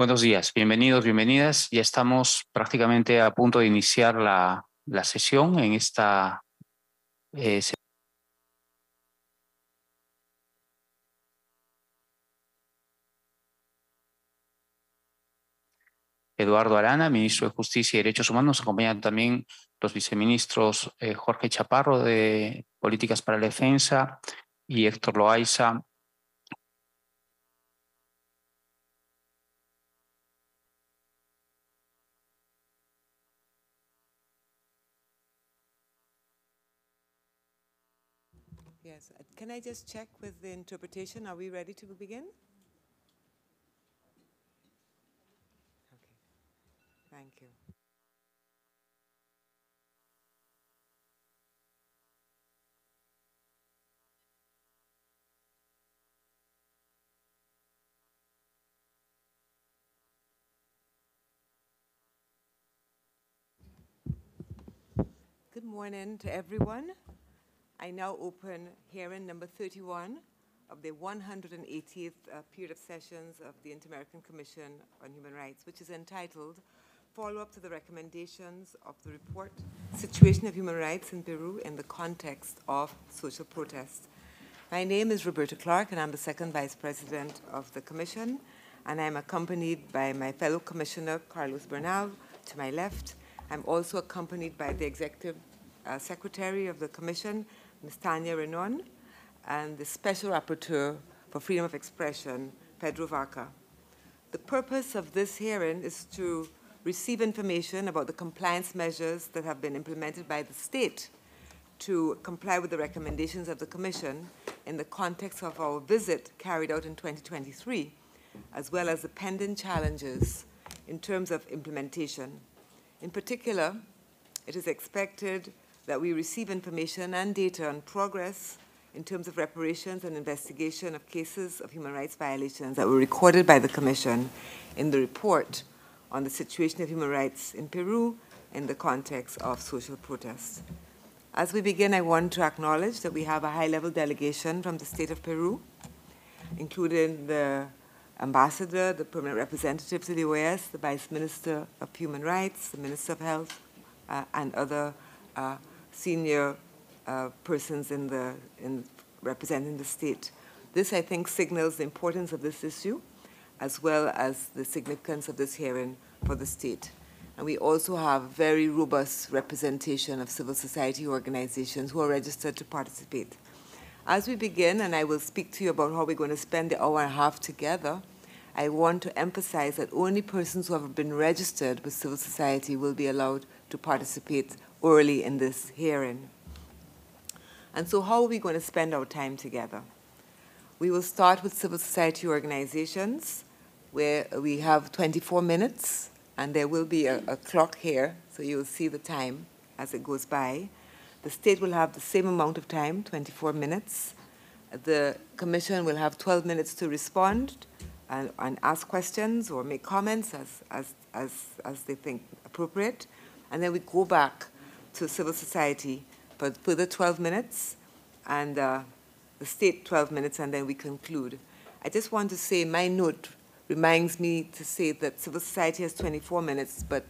Buenos días, bienvenidos, bienvenidas. Ya estamos prácticamente a punto de iniciar la, sesión en esta eh, Eduardo Arana, ministro de Justicia y Derechos Humanos. acompañan también los viceministros eh, Jorge Chaparro de Políticas para la Defensa y Héctor Loaiza Can I just check with the interpretation? Are we ready to begin? Okay. Thank you. Good morning to everyone. I now open hearing number 31 of the 180th uh, period of sessions of the Inter-American Commission on Human Rights, which is entitled Follow-up to the Recommendations of the Report, Situation of Human Rights in Peru in the Context of Social Protest. My name is Roberta Clark, and I'm the second vice president of the commission, and I'm accompanied by my fellow commissioner, Carlos Bernal, to my left. I'm also accompanied by the executive uh, secretary of the commission, Ms. Tanya Renon, and the Special Rapporteur for Freedom of Expression, Pedro Vaca. The purpose of this hearing is to receive information about the compliance measures that have been implemented by the state to comply with the recommendations of the Commission in the context of our visit carried out in 2023, as well as the pending challenges in terms of implementation. In particular, it is expected that we receive information and data on progress in terms of reparations and investigation of cases of human rights violations that were recorded by the Commission in the report on the situation of human rights in Peru in the context of social protests. As we begin, I want to acknowledge that we have a high level delegation from the state of Peru, including the ambassador, the permanent representative to the OAS, the vice minister of human rights, the minister of health, uh, and other uh, senior uh, persons in the, in representing the state. This, I think, signals the importance of this issue as well as the significance of this hearing for the state. And we also have very robust representation of civil society organizations who are registered to participate. As we begin, and I will speak to you about how we're going to spend the hour and a half together, I want to emphasize that only persons who have been registered with civil society will be allowed to participate early in this hearing. And so, how are we going to spend our time together? We will start with civil society organizations, where we have 24 minutes, and there will be a, a clock here, so you will see the time as it goes by. The state will have the same amount of time, 24 minutes. The commission will have 12 minutes to respond and, uh, and ask questions or make comments as, as, as, as they think appropriate. And then we go back to civil society for further 12 minutes and uh, the state 12 minutes, and then we conclude. I just want to say my note reminds me to say that civil society has 24 minutes, but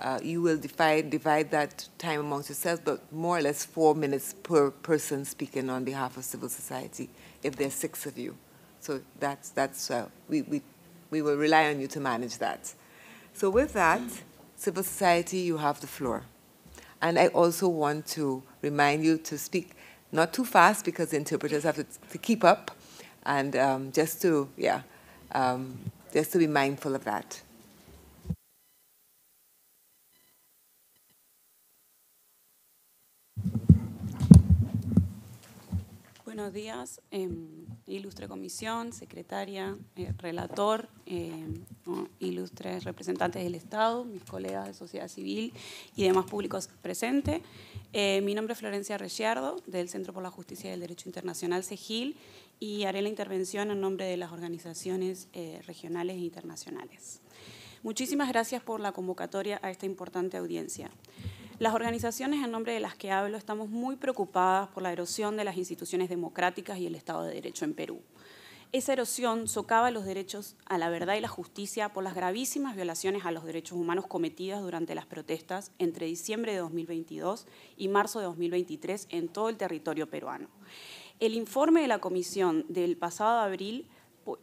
uh, you will divide, divide that time amongst yourselves, but more or less four minutes per person speaking on behalf of civil society, if there's six of you. So that's, that's uh, we, we, we will rely on you to manage that. So with that, civil society, you have the floor. And I also want to remind you to speak not too fast because interpreters have to, to keep up and um, just to, yeah, um, just to be mindful of that. buenos días, em, ilustre comisión, secretaria, eh, relator, em, ilustres representantes del Estado, mis colegas de sociedad civil y demás públicos presentes. Eh, mi nombre es Florencia Reciardo, del Centro por la Justicia y el Derecho Internacional, CEGIL, y haré la intervención en nombre de las organizaciones eh, regionales e internacionales. Muchísimas gracias por la convocatoria a esta importante audiencia. Las organizaciones en nombre de las que hablo estamos muy preocupadas por la erosión de las instituciones democráticas y el Estado de Derecho en Perú. Esa erosión socava los derechos a la verdad y la justicia por las gravísimas violaciones a los derechos humanos cometidas durante las protestas entre diciembre de 2022 y marzo de 2023 en todo el territorio peruano. El informe de la comisión del pasado abril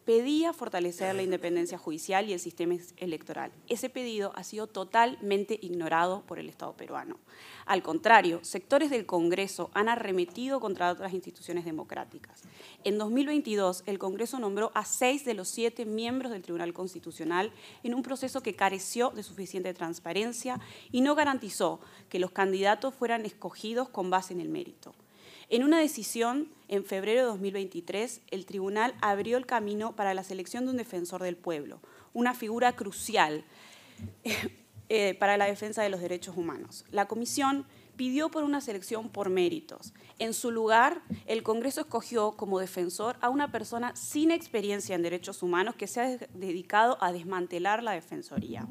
pedía fortalecer la independencia judicial y el sistema electoral. Ese pedido ha sido totalmente ignorado por el Estado peruano. Al contrario, sectores del Congreso han arremetido contra otras instituciones democráticas. En 2022, el Congreso nombró a seis de los siete miembros del Tribunal Constitucional en un proceso que careció de suficiente transparencia y no garantizó que los candidatos fueran escogidos con base en el mérito. En una decisión, en febrero de 2023, el tribunal abrió el camino para la selección de un defensor del pueblo, una figura crucial eh, eh, para la defensa de los derechos humanos. La comisión pidió por una selección por méritos. En su lugar, el Congreso escogió como defensor a una persona sin experiencia en derechos humanos que se ha dedicado a desmantelar la Defensoría.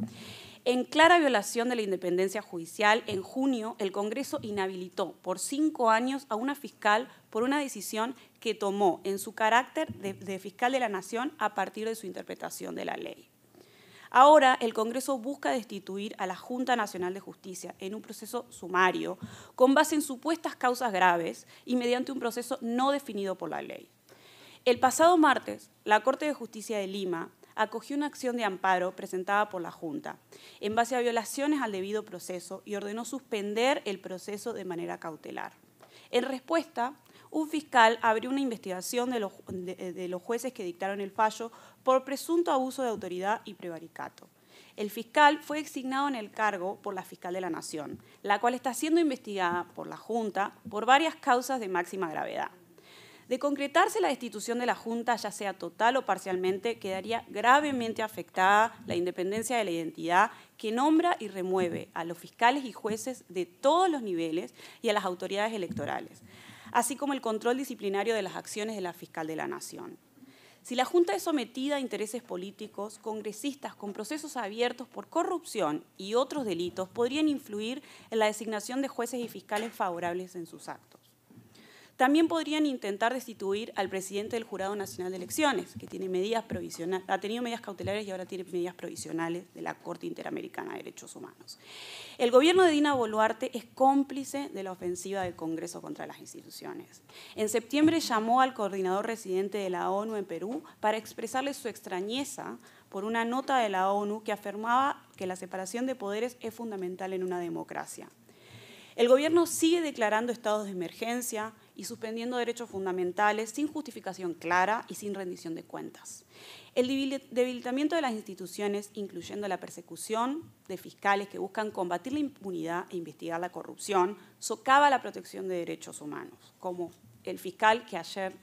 En clara violación de la independencia judicial, en junio el Congreso inhabilitó por cinco años a una fiscal por una decisión que tomó en su carácter de, fiscal de la Nación a partir de su interpretación de la ley. Ahora el Congreso busca destituir a la Junta Nacional de Justicia en un proceso sumario con base en supuestas causas graves y mediante un proceso no definido por la ley. El pasado martes, la Corte de Justicia de Lima acogió una acción de amparo presentada por la Junta en base a violaciones al debido proceso y ordenó suspender el proceso de manera cautelar. En respuesta, un fiscal abrió una investigación de los, jueces que dictaron el fallo por presunto abuso de autoridad y prevaricato. El fiscal fue designado en el cargo por la fiscal de la Nación, la cual está siendo investigada por la Junta por varias causas de máxima gravedad. De concretarse la destitución de la Junta, ya sea total o parcialmente, quedaría gravemente afectada la independencia de la identidad que nombra y remueve a los fiscales y jueces de todos los niveles y a las autoridades electorales, así como el control disciplinario de las acciones de la fiscal de la Nación. Si la Junta es sometida a intereses políticos, congresistas con procesos abiertos por corrupción y otros delitos podrían influir en la designación de jueces y fiscales favorables en sus actos. También podrían intentar destituir al presidente del Jurado Nacional de Elecciones, que tiene medidas ha tenido medidas cautelares y ahora tiene medidas provisionales de la Corte Interamericana de Derechos Humanos. El gobierno de Dina Boluarte es cómplice de la ofensiva del Congreso contra las instituciones. En septiembre llamó al coordinador residente de la ONU en Perú para expresarle su extrañeza por una nota de la ONU que afirmaba que la separación de poderes es fundamental en una democracia. El gobierno sigue declarando estados de emergencia y suspendiendo derechos fundamentales sin justificación clara y sin rendición de cuentas. El debilitamiento de las instituciones, incluyendo la persecución de fiscales que buscan combatir la impunidad e investigar la corrupción, socava la protección de derechos humanos, como el fiscal que ayer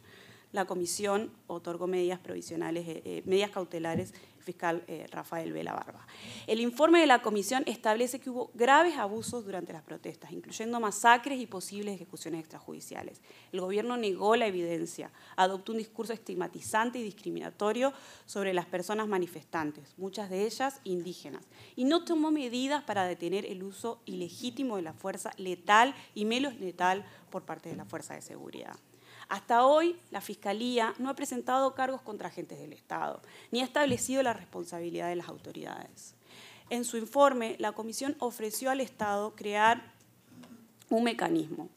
la comisión otorgó medidas provisionales, eh, eh, al cautelares fiscal eh, Rafael Vela Barba. El informe de la comisión establece que hubo graves abusos durante las protestas, incluyendo masacres y posibles ejecuciones extrajudiciales. El gobierno negó la evidencia, adoptó un discurso estigmatizante y discriminatorio sobre las personas manifestantes, muchas de ellas indígenas, y no tomó medidas para detener el uso ilegítimo de la fuerza letal y menos letal por parte de la fuerza de seguridad. Hasta hoy, la Fiscalía no ha presentado cargos contra agentes del Estado, ni ha establecido la responsabilidad de las autoridades. En su informe, la Comisión ofreció al Estado crear un mecanismo.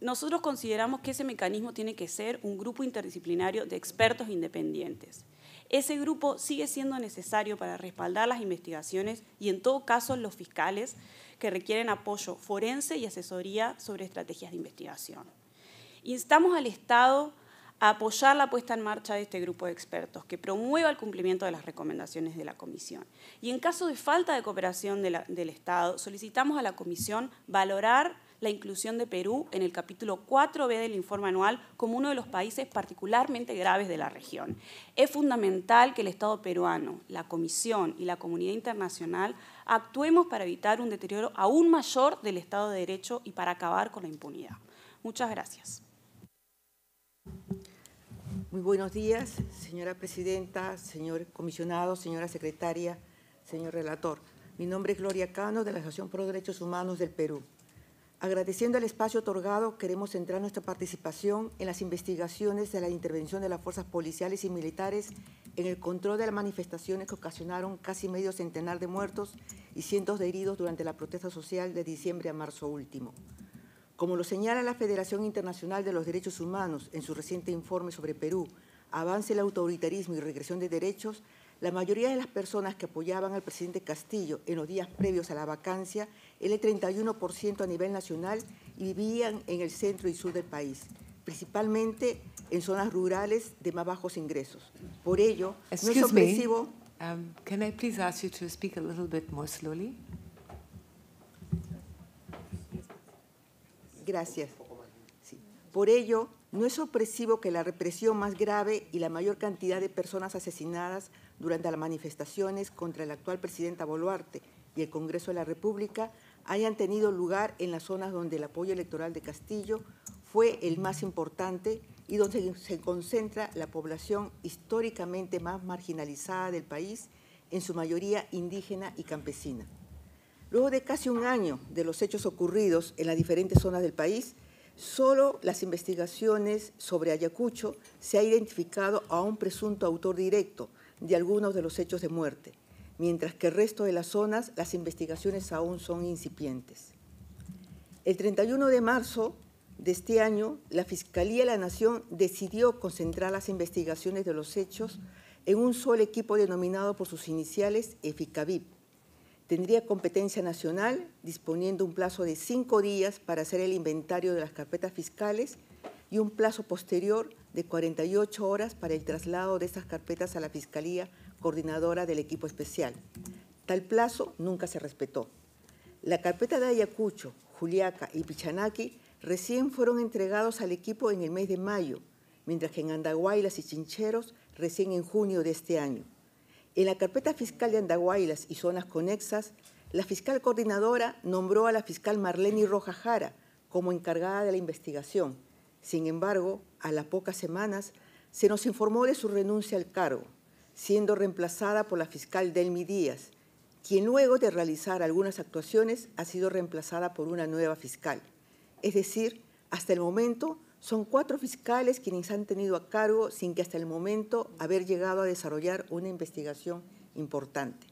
Nosotros consideramos que ese mecanismo tiene que ser un grupo interdisciplinario de expertos independientes. Ese grupo sigue siendo necesario para respaldar las investigaciones y en todo caso los fiscales que requieren apoyo forense y asesoría sobre estrategias de investigación. Instamos al Estado a apoyar la puesta en marcha de este grupo de expertos que promueva el cumplimiento de las recomendaciones de la Comisión. Y en caso de falta de cooperación del Estado, solicitamos a la Comisión valorar la inclusión de Perú en el capítulo 4B del informe anual como uno de los países particularmente graves de la región. Es fundamental que el Estado peruano, la Comisión y la comunidad internacional actuemos para evitar un deterioro aún mayor del Estado de Derecho y para acabar con la impunidad. Muchas gracias. Muy buenos días, señora presidenta, señor comisionado, señora secretaria, señor relator. Mi nombre es Gloria Cano, de la Asociación los Derechos Humanos del Perú. Agradeciendo el espacio otorgado, queremos centrar nuestra participación en las investigaciones de la intervención de las fuerzas policiales y militares en el control de las manifestaciones que ocasionaron casi medio centenar de muertos y cientos de heridos durante la protesta social de diciembre a marzo último. Como lo señala la Federación Internacional de los Derechos Humanos en su reciente informe sobre Perú, Avance el autoritarismo y regresión de derechos, la mayoría de las personas que apoyaban al presidente Castillo en los días previos a la vacancia, el 31% e a nivel nacional, vivían en el centro y sur del país, principalmente en zonas rurales de más bajos ingresos. Por ello, no es ofensivo... Um, can I please ask you to speak a little bit more slowly? Gracias. Por ello, no es opresivo que la represión más grave y la mayor cantidad de personas asesinadas durante las manifestaciones contra el actual presidenta Boluarte y el Congreso de la República hayan tenido lugar en las zonas donde el apoyo electoral de Castillo fue el más importante y donde se concentra la población históricamente más marginalizada del país, en su mayoría indígena y campesina. Luego de casi un año de los hechos ocurridos en las diferentes zonas del país, solo las investigaciones sobre Ayacucho se ha identificado a un presunto autor directo de algunos de los hechos de muerte, mientras que el resto de las zonas las investigaciones aún son incipientes. El 31 de marzo de este año, la Fiscalía de la Nación decidió concentrar las investigaciones de los hechos en un solo equipo denominado por sus iniciales EFICAVIP tendría competencia nacional, disponiendo un plazo de cinco días para hacer el inventario de las carpetas fiscales y un plazo posterior de 48 horas para el traslado de esas carpetas a la Fiscalía Coordinadora del Equipo Especial. Tal plazo nunca se respetó. La carpeta de Ayacucho, Juliaca y Pichanaki recién fueron entregados al equipo en el mes de mayo, mientras que en Andahuaylas y Chincheros recién en junio de este año. En la carpeta fiscal de Andahuaylas y zonas conexas, la fiscal coordinadora nombró a la fiscal Marlene Rojajara Jara como encargada de la investigación. Sin embargo, a las pocas semanas se nos informó de su renuncia al cargo, siendo reemplazada por la fiscal Delmi Díaz, quien luego de realizar algunas actuaciones ha sido reemplazada por una nueva fiscal. Es decir, hasta el momento son cuatro fiscales quienes han tenido a cargo sin que hasta el momento haber llegado a desarrollar una investigación importante.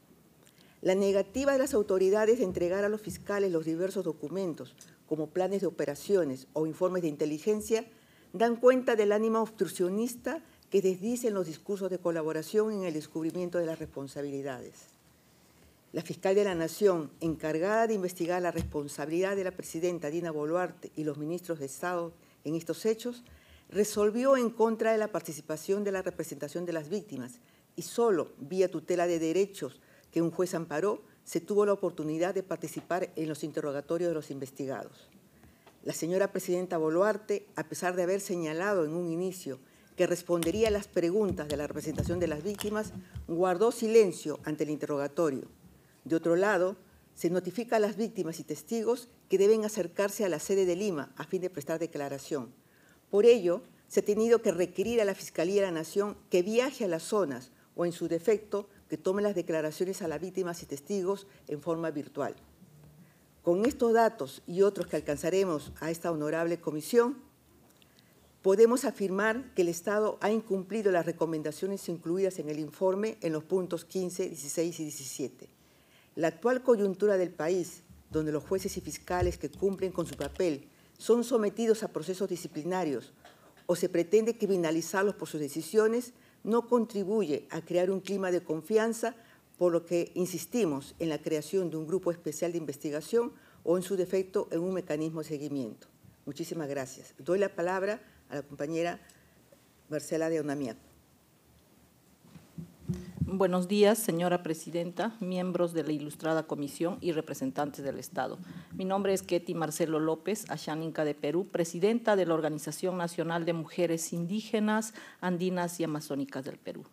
La negativa de las autoridades de entregar a los fiscales los diversos documentos, como planes de operaciones o informes de inteligencia, dan cuenta del ánimo obstruccionista que desdicen los discursos de colaboración en el descubrimiento de las responsabilidades. La fiscal de la Nación, encargada de investigar la responsabilidad de la presidenta Dina Boluarte y los ministros de Estado en estos hechos, resolvió en contra de la participación de la representación de las víctimas y solo vía tutela de derechos que un juez amparó se tuvo la oportunidad de participar en los interrogatorios de los investigados. La señora presidenta Boluarte, a pesar de haber señalado en un inicio que respondería a las preguntas de la representación de las víctimas, guardó silencio ante el interrogatorio. De otro lado, se notifica a las víctimas y testigos que deben acercarse a la sede de Lima a fin de prestar declaración. Por ello, se ha tenido que requerir a la Fiscalía de la Nación que viaje a las zonas o, en su defecto, que tome las declaraciones a las víctimas y testigos en forma virtual. Con estos datos y otros que alcanzaremos a esta honorable comisión, podemos afirmar que el Estado ha incumplido las recomendaciones incluidas en el informe en los puntos 15, 16 y 17 la actual coyuntura del país, donde los jueces y fiscales que cumplen con su papel son sometidos a procesos disciplinarios o se pretende criminalizarlos por sus decisiones, no contribuye a crear un clima de confianza, por lo que insistimos en la creación de un grupo especial de investigación o en su defecto en un mecanismo de seguimiento. Muchísimas gracias. Doy la palabra a la compañera Marcela de Onamiaco. Buenos días, señora presidenta, miembros de la ilustrada comisión y representantes del Estado. Mi nombre es Ketty Marcelo López, Inca de Perú, presidenta de la Organización Nacional de Mujeres Indígenas, Andinas y Amazónicas del Perú.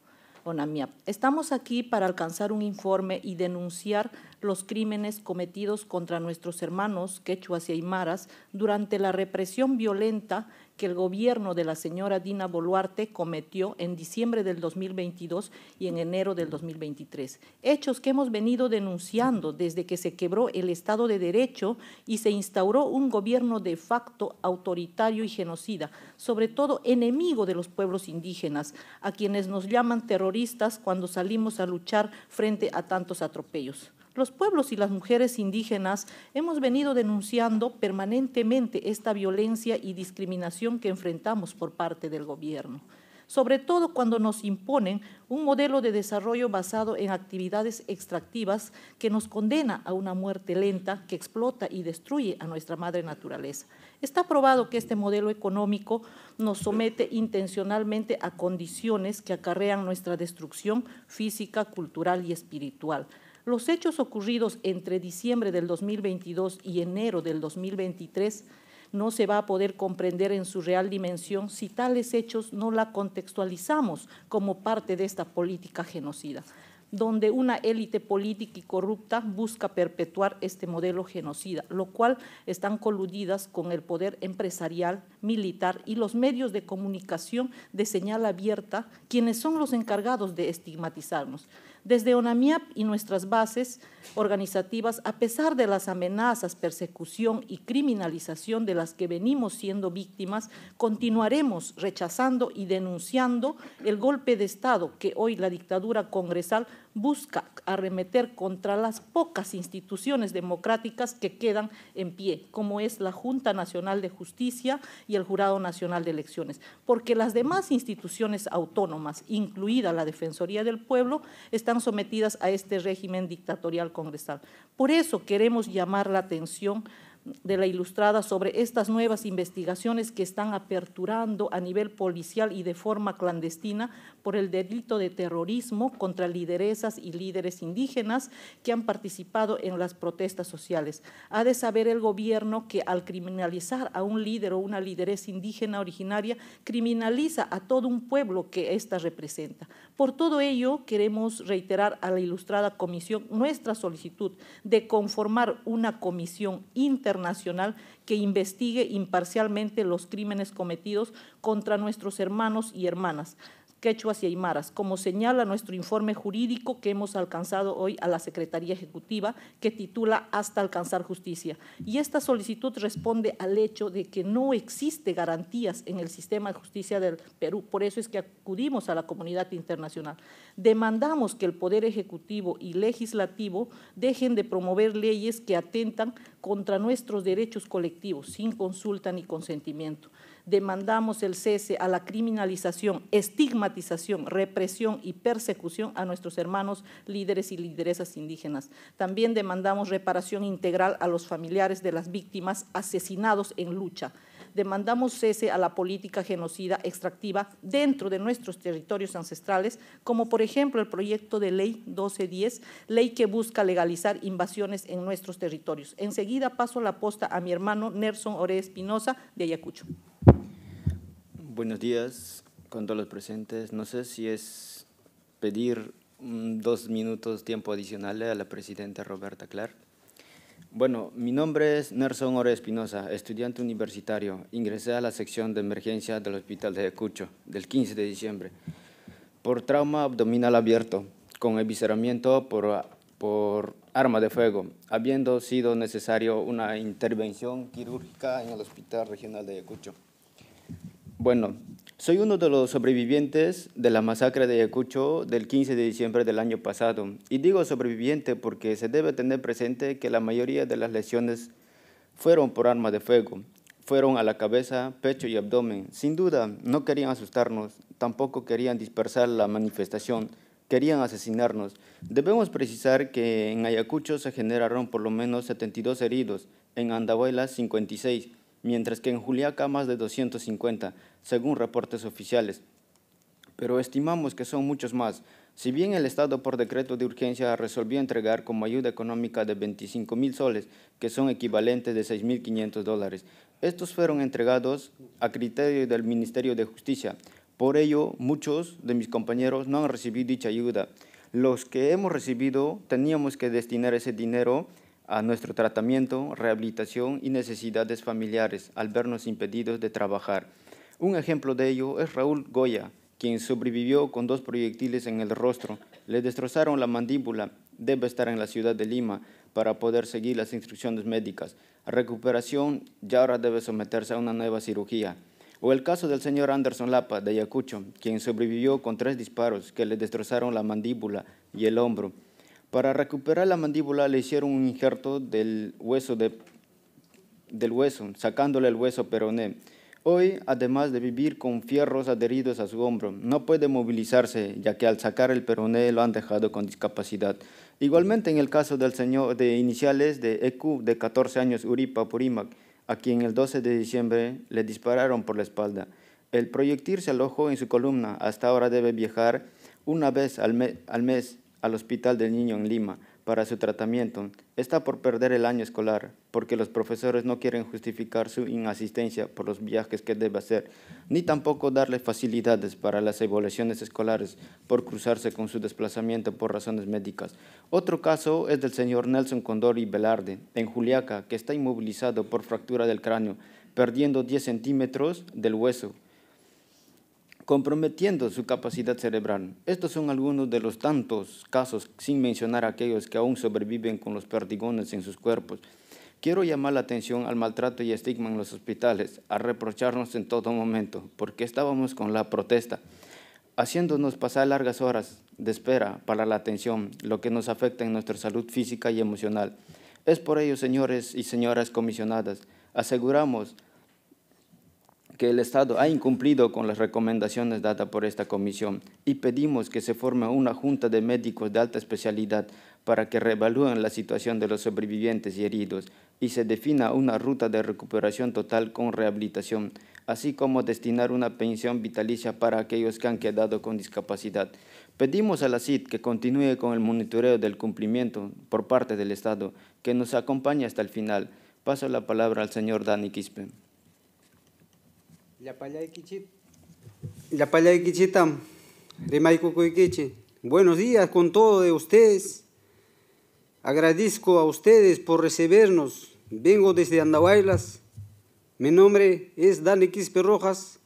Estamos aquí para alcanzar un informe y denunciar los crímenes cometidos contra nuestros hermanos quechuas y aymaras durante la represión violenta que el gobierno de la señora Dina Boluarte cometió en diciembre del 2022 y en enero del 2023. Hechos que hemos venido denunciando desde que se quebró el Estado de Derecho y se instauró un gobierno de facto autoritario y genocida, sobre todo enemigo de los pueblos indígenas, a quienes nos llaman terroristas cuando salimos a luchar frente a tantos atropellos los pueblos y las mujeres indígenas hemos venido denunciando permanentemente esta violencia y discriminación que enfrentamos por parte del gobierno sobre todo cuando nos imponen un modelo de desarrollo basado en actividades extractivas que nos condena a una muerte lenta que explota y destruye a nuestra madre naturaleza. Está probado que este modelo económico nos somete intencionalmente a condiciones que acarrean nuestra destrucción física, cultural y espiritual los hechos ocurridos entre diciembre del 2022 y enero del 2023 no se va a poder comprender en su real dimensión si tales hechos no la contextualizamos como parte de esta política genocida, donde una élite política y corrupta busca perpetuar este modelo genocida, lo cual están coludidas con el poder empresarial, militar y los medios de comunicación de señal abierta, quienes son los encargados de estigmatizarnos. Desde ONAMIAP y nuestras bases organizativas, a pesar de las amenazas, persecución y criminalización de las que venimos siendo víctimas, continuaremos rechazando y denunciando el golpe de Estado que hoy la dictadura congresal busca arremeter contra las pocas instituciones democráticas que quedan en pie, como es la Junta Nacional de Justicia y el Jurado Nacional de Elecciones, porque las demás instituciones autónomas, incluida la Defensoría del Pueblo, están sometidas a este régimen dictatorial congresal. Por eso queremos llamar la atención de la Ilustrada sobre estas nuevas investigaciones que están aperturando a nivel policial y de forma clandestina por el delito de terrorismo contra lideresas y líderes indígenas que han participado en las protestas sociales. Ha de saber el gobierno que al criminalizar a un líder o una lideresa indígena originaria, criminaliza a todo un pueblo que ésta representa. Por todo ello, queremos reiterar a la ilustrada comisión nuestra solicitud de conformar una comisión internacional que investigue imparcialmente los crímenes cometidos contra nuestros hermanos y hermanas quechuas y aymaras, como señala nuestro informe jurídico que hemos alcanzado hoy a la Secretaría Ejecutiva, que titula Hasta alcanzar justicia. Y esta solicitud responde al hecho de que no existe garantías en el sistema de justicia del Perú, por eso es que acudimos a la comunidad internacional. Demandamos que el Poder Ejecutivo y Legislativo dejen de promover leyes que atentan contra nuestros derechos colectivos sin consulta ni consentimiento. Demandamos el cese a la criminalización, estigmatización, represión y persecución a nuestros hermanos líderes y lideresas indígenas. También demandamos reparación integral a los familiares de las víctimas asesinados en lucha demandamos cese a la política genocida extractiva dentro de nuestros territorios ancestrales, como por ejemplo el proyecto de ley 1210, ley que busca legalizar invasiones en nuestros territorios. Enseguida paso la posta a mi hermano Nelson Ore Espinosa de Ayacucho. Buenos días con todos los presentes. No sé si es pedir dos minutos tiempo adicional a la presidenta Roberta Clark. Bueno, mi nombre es Nelson Ore Espinosa, estudiante universitario. Ingresé a la sección de emergencia del Hospital de Ecucho del 15 de diciembre por trauma abdominal abierto con evisceramiento por, por arma de fuego, habiendo sido necesario una intervención quirúrgica en el Hospital Regional de Yacucho. Bueno, soy uno de los sobrevivientes de la masacre de Ayacucho del 15 de diciembre del año pasado. Y digo sobreviviente porque se debe tener presente que la mayoría de las lesiones fueron por arma de fuego. Fueron a la cabeza, pecho y abdomen. Sin duda, no querían asustarnos, tampoco querían dispersar la manifestación, querían asesinarnos. Debemos precisar que en Ayacucho se generaron por lo menos 72 heridos, en Andahuaylas 56 mientras que en Juliaca más de 250, según reportes oficiales. Pero estimamos que son muchos más. Si bien el Estado por decreto de urgencia resolvió entregar como ayuda económica de 25 mil soles, que son equivalentes de 6.500 dólares, estos fueron entregados a criterio del Ministerio de Justicia. Por ello, muchos de mis compañeros no han recibido dicha ayuda. Los que hemos recibido teníamos que destinar ese dinero a nuestro tratamiento, rehabilitación y necesidades familiares al vernos impedidos de trabajar. Un ejemplo de ello es Raúl Goya, quien sobrevivió con dos proyectiles en el rostro. Le destrozaron la mandíbula, debe estar en la ciudad de Lima para poder seguir las instrucciones médicas. A recuperación ya ahora debe someterse a una nueva cirugía. O el caso del señor Anderson Lapa de Ayacucho, quien sobrevivió con tres disparos que le destrozaron la mandíbula y el hombro. Para recuperar la mandíbula le hicieron un injerto del hueso, del hueso sacándole el hueso peroné. Hoy, además de vivir con fierros adheridos a su hombro, no puede movilizarse, ya que al sacar el peroné lo han dejado con discapacidad. Igualmente en el caso del señor de iniciales de ECU de 14 años Uripa Purimac, a quien el 12 de diciembre le dispararon por la espalda. El proyectil se alojó en su columna, hasta ahora debe viajar una vez al mes al Hospital del Niño en Lima para su tratamiento está por perder el año escolar porque los profesores no quieren justificar su inasistencia por los viajes que debe hacer, ni tampoco darle facilidades para las evaluaciones escolares por cruzarse con su desplazamiento por razones médicas. Otro caso es del señor Nelson Condori Velarde, en Juliaca, que está inmovilizado por fractura del cráneo, perdiendo 10 centímetros del hueso comprometiendo su capacidad cerebral. Estos son algunos de los tantos casos, sin mencionar aquellos que aún sobreviven con los perdigones en sus cuerpos. Quiero llamar la atención al maltrato y estigma en los hospitales, a reprocharnos en todo momento, porque estábamos con la protesta, haciéndonos pasar largas horas de espera para la atención, lo que nos afecta en nuestra salud física y emocional. Es por ello, señores y señoras comisionadas, aseguramos que el Estado ha incumplido con las recomendaciones dadas por esta comisión y pedimos que se forme una junta de médicos de alta especialidad para que reevalúen la situación de los sobrevivientes y heridos y se defina una ruta de recuperación total con rehabilitación, así como destinar una pensión vitalicia para aquellos que han quedado con discapacidad. Pedimos a la CID que continúe con el monitoreo del cumplimiento por parte del Estado, que nos acompañe hasta el final. Paso la palabra al señor Dani Quispe. La palla de Quichita, Maico Coiqueche. Buenos días con todos de ustedes. Agradezco a ustedes por recibirnos. Vengo desde Andahuaylas. Mi nombre es Dani Quispe Rojas.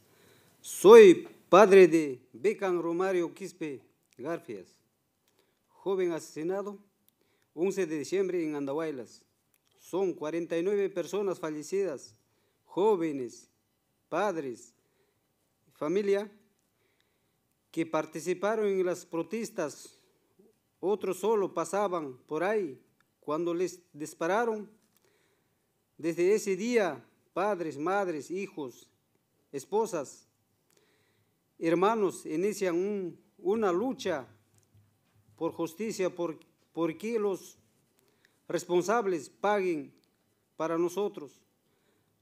Soy padre de Becan Romario Quispe Garfias, joven asesinado 11 de diciembre en Andahuaylas. Son 49 personas fallecidas, jóvenes, padres, familia, que participaron en las protestas, otros solo pasaban por ahí cuando les dispararon. Desde ese día, padres, madres, hijos, esposas, hermanos inician una lucha por justicia, por, que los responsables paguen para nosotros.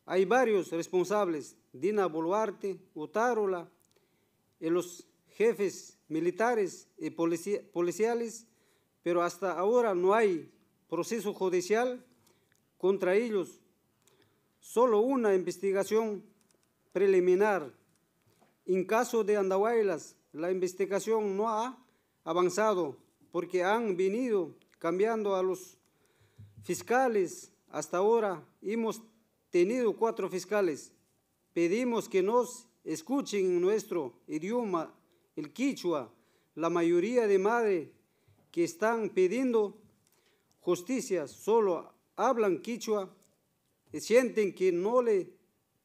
Hay varios responsables Dina Boluarte, Otárola, y eh, los jefes militares y eh, policiales, pero hasta ahora no hay proceso judicial contra ellos, solo una investigación preliminar. En caso de Andahuaylas, la investigación no ha avanzado porque han venido cambiando a los fiscales. Hasta ahora hemos tenido cuatro fiscales Pedimos que nos escuchen en nuestro idioma, el quichua, la mayoría de madres que están pidiendo justicia solo hablan quichua, y sienten que no le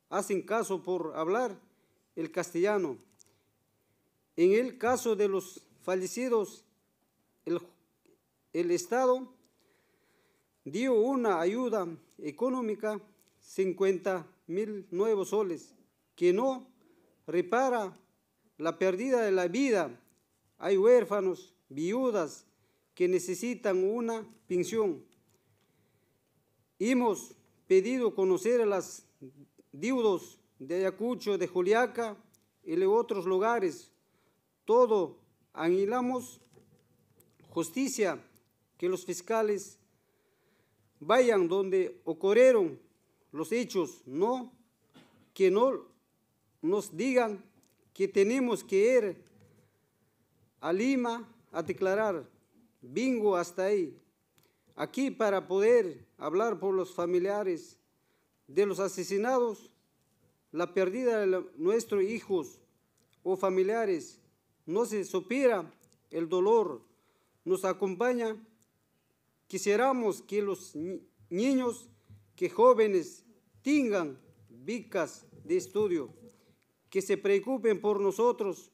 hacen caso por hablar el castellano. En el caso de los fallecidos, el, Estado dio una ayuda económica, 50 mil nuevos soles, que no repara la pérdida de la vida. Hay huérfanos, viudas, que necesitan una pensión. Hemos pedido conocer a las deudos de Ayacucho, de Juliaca y de otros lugares. Todo anhelamos justicia, que los fiscales vayan donde ocurrieron los hechos, no que no nos digan que tenemos que ir a Lima a declarar bingo hasta ahí, aquí para poder hablar por los familiares de los asesinados, la pérdida de nuestros hijos o familiares, no se supiera el dolor, nos acompaña. Quisiéramos que los niños, que jóvenes tengan becas de estudio, que se preocupen por nosotros,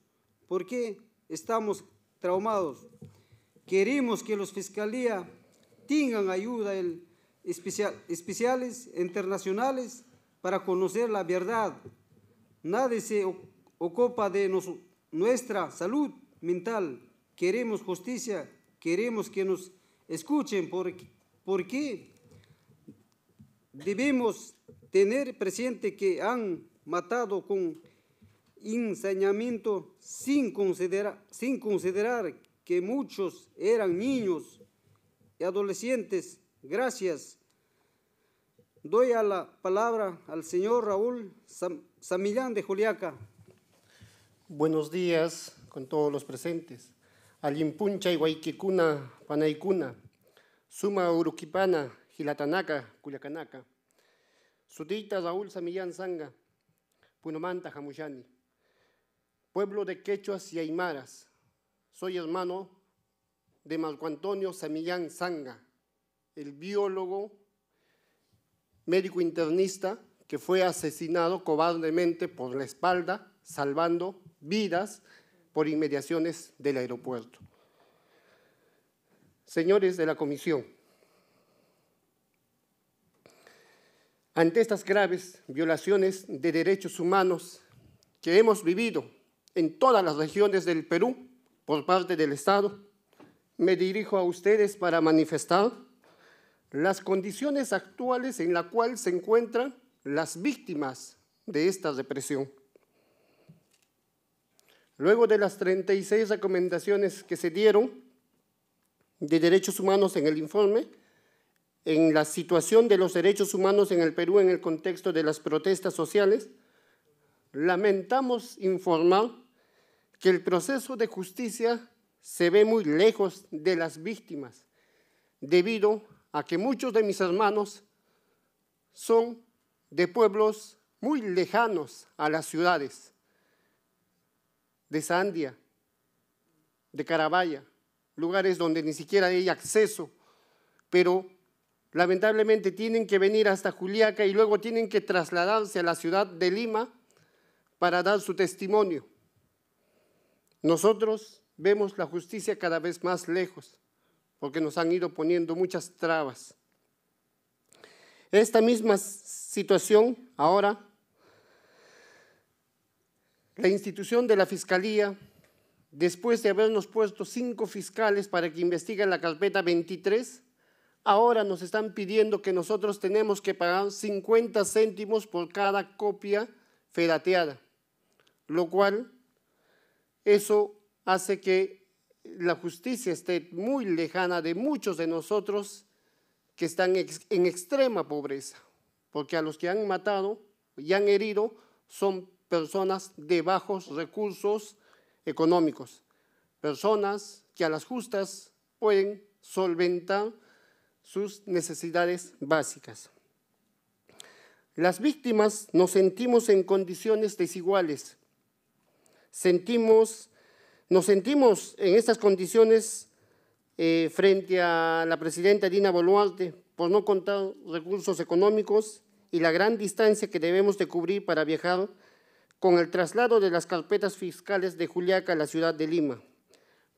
porque estamos traumados. Queremos que los fiscalías tengan ayuda especial, especiales internacionales para conocer la verdad. Nadie se ocupa de nuestra salud mental. Queremos justicia, queremos que nos escuchen porque, porque debemos tener presente que han matado con ensañamiento sin, considerar que muchos eran niños y adolescentes. Gracias. Doy a la palabra al señor Raúl Samillán de Juliaca. Buenos días con todos los presentes. Alimpuncha y Guayquicuna, Suma Uruquipana, Gilatanaca, Cuyacanaca, Sudita Raúl Samillán Sanga, Punomanta Jamuyani, pueblo de quechuas y aymaras. Soy hermano de Marco Antonio Samillán Sanga, el biólogo, médico internista que fue asesinado cobardemente por la espalda, salvando vidas por inmediaciones del aeropuerto. Señores de la Comisión, Ante estas graves violaciones de derechos humanos que hemos vivido en todas las regiones del Perú por parte del Estado, me dirijo a ustedes para manifestar las condiciones actuales en las cuales se encuentran las víctimas de esta represión. Luego de las 36 recomendaciones que se dieron de derechos humanos en el informe, en la situación de los derechos humanos en el Perú en el contexto de las protestas sociales, lamentamos informar que el proceso de justicia se ve muy lejos de las víctimas, debido a que muchos de mis hermanos son de pueblos muy lejanos a las ciudades, de Sandia, de Carabaya, lugares donde ni siquiera hay acceso, pero Lamentablemente tienen que venir hasta Juliaca y luego tienen que trasladarse a la ciudad de Lima para dar su testimonio. Nosotros vemos la justicia cada vez más lejos porque nos han ido poniendo muchas trabas. Esta misma situación ahora, la institución de la Fiscalía, después de habernos puesto cinco fiscales para que investiguen la carpeta 23, Ahora nos están pidiendo que nosotros tenemos que pagar 50 céntimos por cada copia ferateada, lo cual eso hace que la justicia esté muy lejana de muchos de nosotros que están en extrema pobreza, porque a los que han matado y han herido son personas de bajos recursos económicos, personas que a las justas pueden solventar sus necesidades básicas. Las víctimas nos sentimos en condiciones desiguales. Sentimos, nos sentimos en estas condiciones eh, frente a la presidenta Dina Boluarte por no contar recursos económicos y la gran distancia que debemos de cubrir para viajar con el traslado de las carpetas fiscales de Juliaca a la ciudad de Lima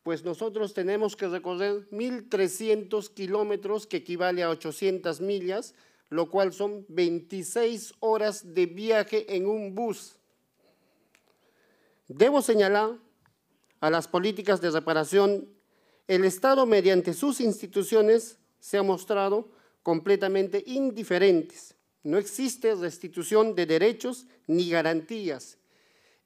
pues nosotros tenemos que recorrer 1.300 kilómetros, que equivale a 800 millas, lo cual son 26 horas de viaje en un bus. Debo señalar a las políticas de reparación, el Estado mediante sus instituciones se ha mostrado completamente indiferentes. No existe restitución de derechos ni garantías.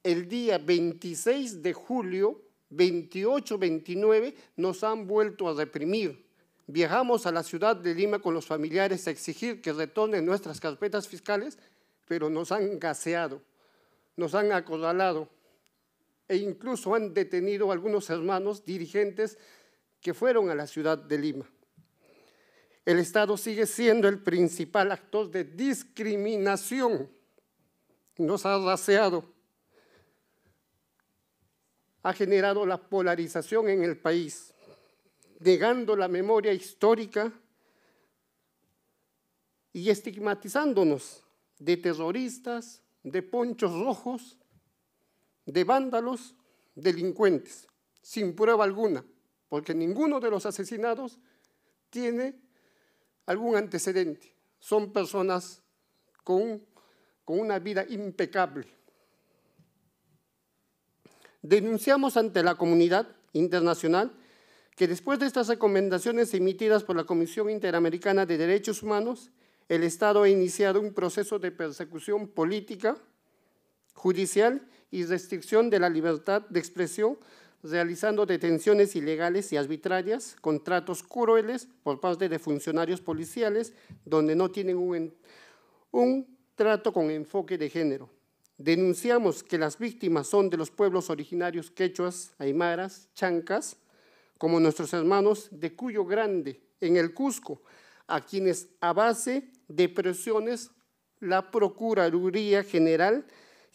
El día 26 de julio 28, 29 nos han vuelto a reprimir. Viajamos a la ciudad de Lima con los familiares a exigir que retornen nuestras carpetas fiscales, pero nos han gaseado, nos han acorralado e incluso han detenido a algunos hermanos dirigentes que fueron a la ciudad de Lima. El Estado sigue siendo el principal actor de discriminación. Nos ha gaseado ha generado la polarización en el país, negando la memoria histórica y estigmatizándonos de terroristas, de ponchos rojos, de vándalos, delincuentes, sin prueba alguna, porque ninguno de los asesinados tiene algún antecedente. Son personas con, con una vida impecable. Denunciamos ante la comunidad internacional que después de estas recomendaciones emitidas por la Comisión Interamericana de Derechos Humanos, el Estado ha iniciado un proceso de persecución política, judicial y restricción de la libertad de expresión, realizando detenciones ilegales y arbitrarias, contratos crueles por parte de funcionarios policiales, donde no tienen un, un trato con enfoque de género Denunciamos que las víctimas son de los pueblos originarios quechuas, aymaras, chancas, como nuestros hermanos de Cuyo Grande, en el Cusco, a quienes a base de presiones la Procuraduría General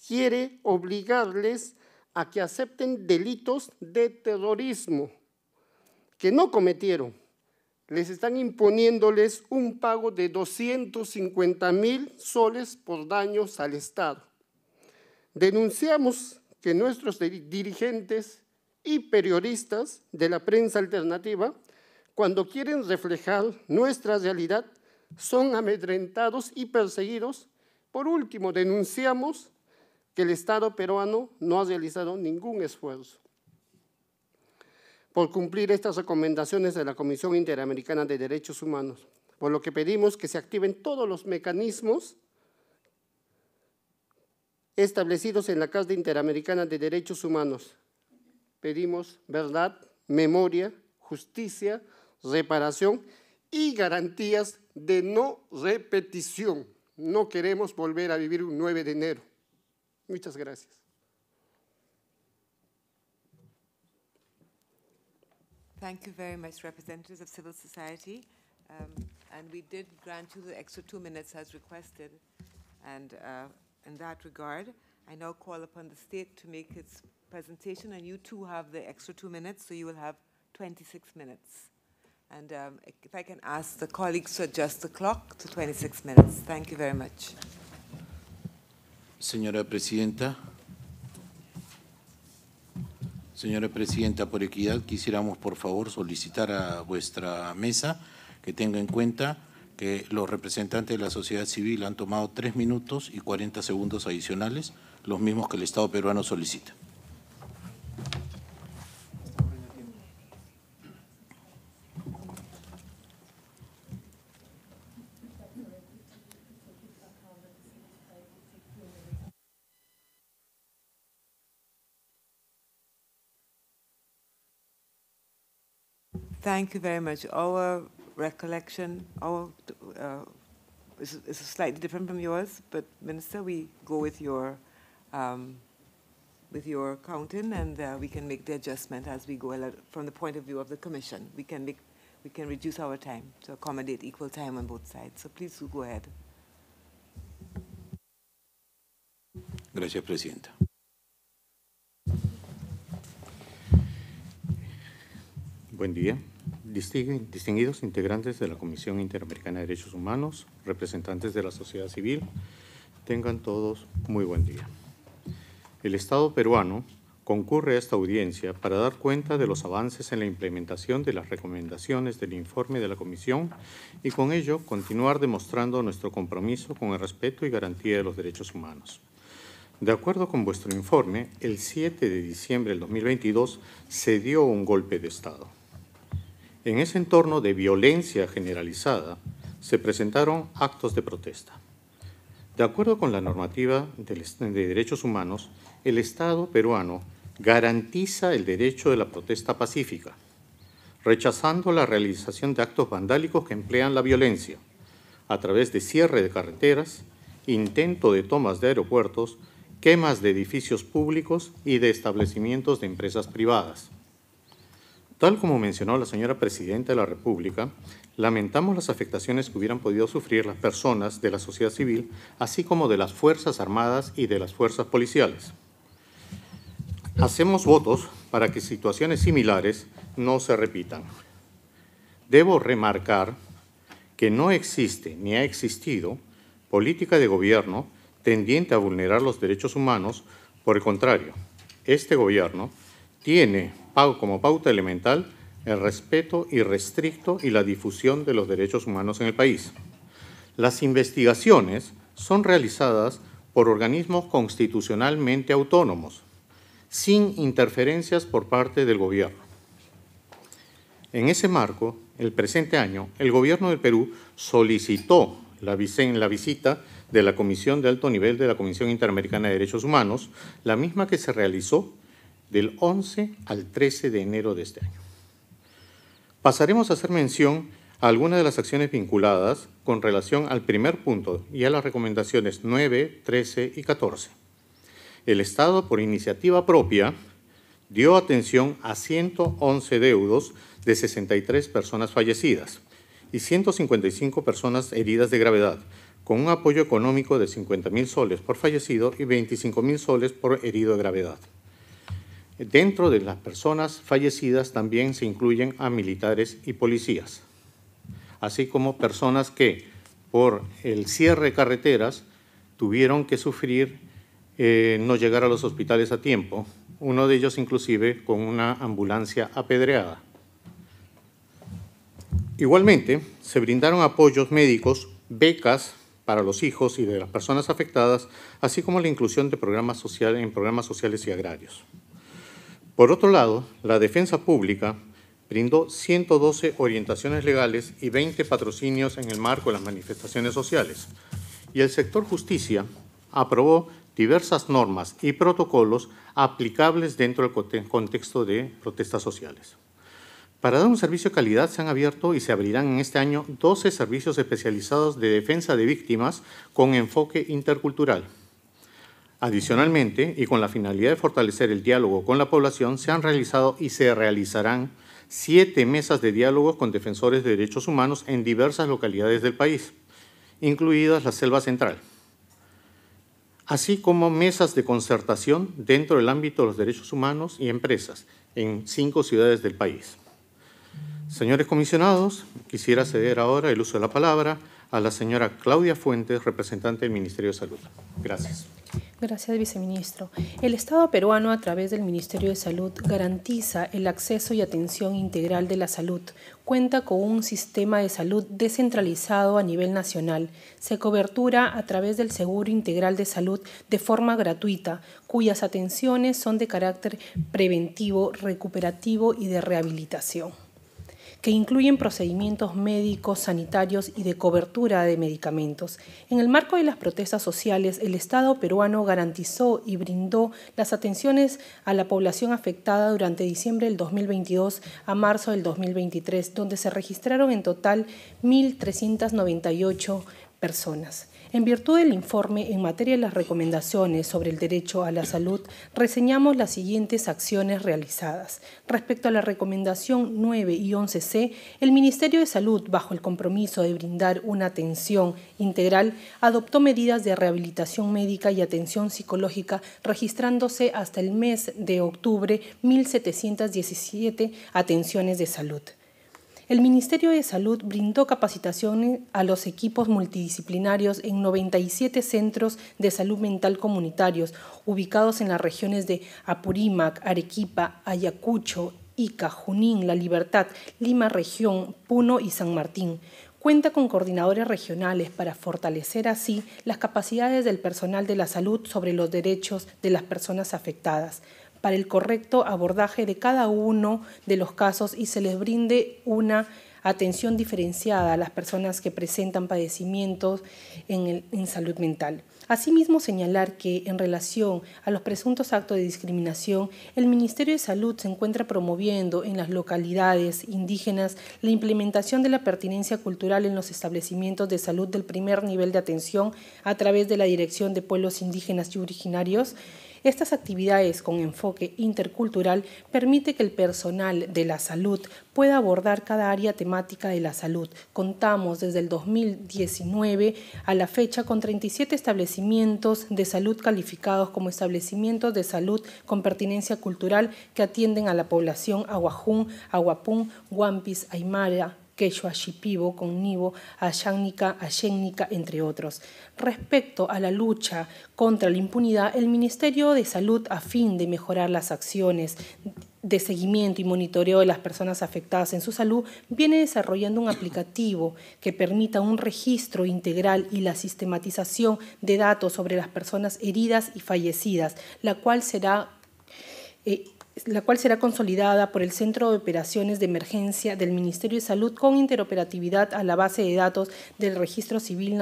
quiere obligarles a que acepten delitos de terrorismo que no cometieron. Les están imponiéndoles un pago de 250 mil soles por daños al Estado denunciamos que nuestros dirigentes y periodistas de la prensa alternativa, cuando quieren reflejar nuestra realidad, son amedrentados y perseguidos. Por último, denunciamos que el Estado peruano no ha realizado ningún esfuerzo por cumplir estas recomendaciones de la Comisión Interamericana de Derechos Humanos, por lo que pedimos que se activen todos los mecanismos establecidos en la Casa Interamericana de Derechos Humanos. Pedimos verdad, memoria, justicia, reparación y garantías de no repetición. No queremos volver a vivir un 9 de enero. Muchas gracias. Thank you very much, civil society. Um, we did grant you the extra two minutes as requested. Uh, in that regard. I now call upon the state to make its presentation, and you too have the extra two minutes, so you will have 26 minutes. And um, if I can ask the colleagues to adjust the clock to 26 minutes. Thank you very much. Señora Presidenta. Señora Presidenta, por equidad quisiéramos por favor solicitar a vuestra mesa que tenga en cuenta los representantes de la sociedad civil han tomado tres minutos y cuarenta segundos adicionales, los mismos que el Estado peruano solicita. recollection, our, uh, is, is slightly different from yours, but Minister, we go with your, um, with your counting and uh, we can make the adjustment as we go along from the point of view of the commission. We can make, we can reduce our time to accommodate equal time on both sides. So please do go ahead. Gracias, Presidenta. Buen día. distinguidos integrantes de la Comisión Interamericana de Derechos Humanos, representantes de la sociedad civil, tengan todos muy buen día. El Estado peruano concurre a esta audiencia para dar cuenta de los avances en la implementación de las recomendaciones del informe de la Comisión y con ello continuar demostrando nuestro compromiso con el respeto y garantía de los derechos humanos. De acuerdo con vuestro informe, el 7 de diciembre del 2022 se dio un golpe de Estado en ese entorno de violencia generalizada se presentaron actos de protesta. De acuerdo con la normativa de derechos humanos, el Estado peruano garantiza el derecho de la protesta pacífica, rechazando la realización de actos vandálicos que emplean la violencia, a través de cierre de carreteras, intento de tomas de aeropuertos, quemas de edificios públicos y de establecimientos de empresas privadas. Tal como mencionó la señora Presidenta de la República, lamentamos las afectaciones que hubieran podido sufrir las personas de la sociedad civil, así como de las Fuerzas Armadas y de las Fuerzas Policiales. Hacemos votos para que situaciones similares no se repitan. Debo remarcar que no existe ni ha existido política de gobierno tendiente a vulnerar los derechos humanos. Por el contrario, este gobierno tiene como pauta elemental el respeto irrestricto y la difusión de los derechos humanos en el país. Las investigaciones son realizadas por organismos constitucionalmente autónomos, sin interferencias por parte del gobierno. En ese marco, el presente año, el gobierno del Perú solicitó la, la visita de la Comisión de Alto Nivel de la Comisión Interamericana de Derechos Humanos, la misma que se realizó del 11 al 13 de enero de este año. Pasaremos a hacer mención a algunas de las acciones vinculadas con relación al primer punto y a las recomendaciones 9, 13 y 14. El Estado, por iniciativa propia, dio atención a 111 deudos de 63 personas fallecidas y 155 personas heridas de gravedad, con un apoyo económico de 50.000 soles por fallecido y 25.000 soles por herido de gravedad. Dentro de las personas fallecidas también se incluyen a militares y policías, así como personas que por el cierre de carreteras tuvieron que sufrir eh, no llegar a los hospitales a tiempo, uno de ellos inclusive con una ambulancia apedreada. Igualmente, se brindaron apoyos médicos, becas para los hijos y de las personas afectadas, así como la inclusión de programas sociales en programas sociales y agrarios. Por otro lado, la defensa pública brindó 112 orientaciones legales y 20 patrocinios en el marco de las manifestaciones sociales. Y el sector justicia aprobó diversas normas y protocolos aplicables dentro del contexto de protestas sociales. Para dar un servicio de calidad se han abierto y se abrirán en este año 12 servicios especializados de defensa de víctimas con enfoque intercultural Adicionalmente, y con la finalidad de fortalecer el diálogo con la población, se han realizado y se realizarán siete mesas de diálogo con defensores de derechos humanos en diversas localidades del país, incluidas la Selva Central, así como mesas de concertación dentro del ámbito de los derechos humanos y empresas en cinco ciudades del país. Señores comisionados, quisiera ceder ahora el uso de la palabra a la señora Claudia Fuentes, representante del Ministerio de Salud. Gracias. Gracias, viceministro. El Estado peruano, a través del Ministerio de Salud, garantiza el acceso y atención integral de la salud. Cuenta con un sistema de salud descentralizado a nivel nacional. Se cobertura a través del Seguro Integral de Salud de forma gratuita, cuyas atenciones son de carácter preventivo, recuperativo y de rehabilitación que incluyen procedimientos médicos, sanitarios y de cobertura de medicamentos. En el marco de las protestas sociales, el Estado peruano garantizó y brindó las atenciones a la población afectada durante diciembre del 2022 a marzo del 2023, donde se registraron en total 1.398 personas. En virtud del informe en materia de las recomendaciones sobre el derecho a la salud, reseñamos las siguientes acciones realizadas. Respecto a la recomendación 9 y 11C, el Ministerio de Salud, bajo el compromiso de brindar una atención integral, adoptó medidas de rehabilitación médica y atención psicológica, registrándose hasta el mes de octubre 1.717 atenciones de salud el Ministerio de Salud brindó capacitaciones a los equipos multidisciplinarios en 97 centros de salud mental comunitarios ubicados en las regiones de Apurímac, Arequipa, Ayacucho, Ica, Junín, La Libertad, Lima Región, Puno y San Martín. Cuenta con coordinadores regionales para fortalecer así las capacidades del personal de la salud sobre los derechos de las personas afectadas para el correcto abordaje de cada uno de los casos y se les brinde una atención diferenciada a las personas que presentan padecimientos en, salud mental. Asimismo, señalar que en relación a los presuntos actos de discriminación, el Ministerio de Salud se encuentra promoviendo en las localidades indígenas la implementación de la pertinencia cultural en los establecimientos de salud del primer nivel de atención a través de la Dirección de Pueblos Indígenas y Originarios estas actividades con enfoque intercultural permite que el personal de la salud pueda abordar cada área temática de la salud. Contamos desde el 2019 a la fecha con 37 establecimientos de salud calificados como establecimientos de salud con pertinencia cultural que atienden a la población aguajún, aguapún, guampis, aymara, quechua, shipibo, connibo, ayánica, ayénica, entre otros. Respecto a la lucha contra la impunidad, el Ministerio de Salud, a fin de mejorar las acciones de seguimiento y monitoreo de las personas afectadas en su salud, viene desarrollando un aplicativo que permita un registro integral y la sistematización de datos sobre las personas heridas y fallecidas, la cual será eh, la cual será consolidada por el Centro de Operaciones de Emergencia del Ministerio de Salud con interoperatividad a la base de datos del Registro Civil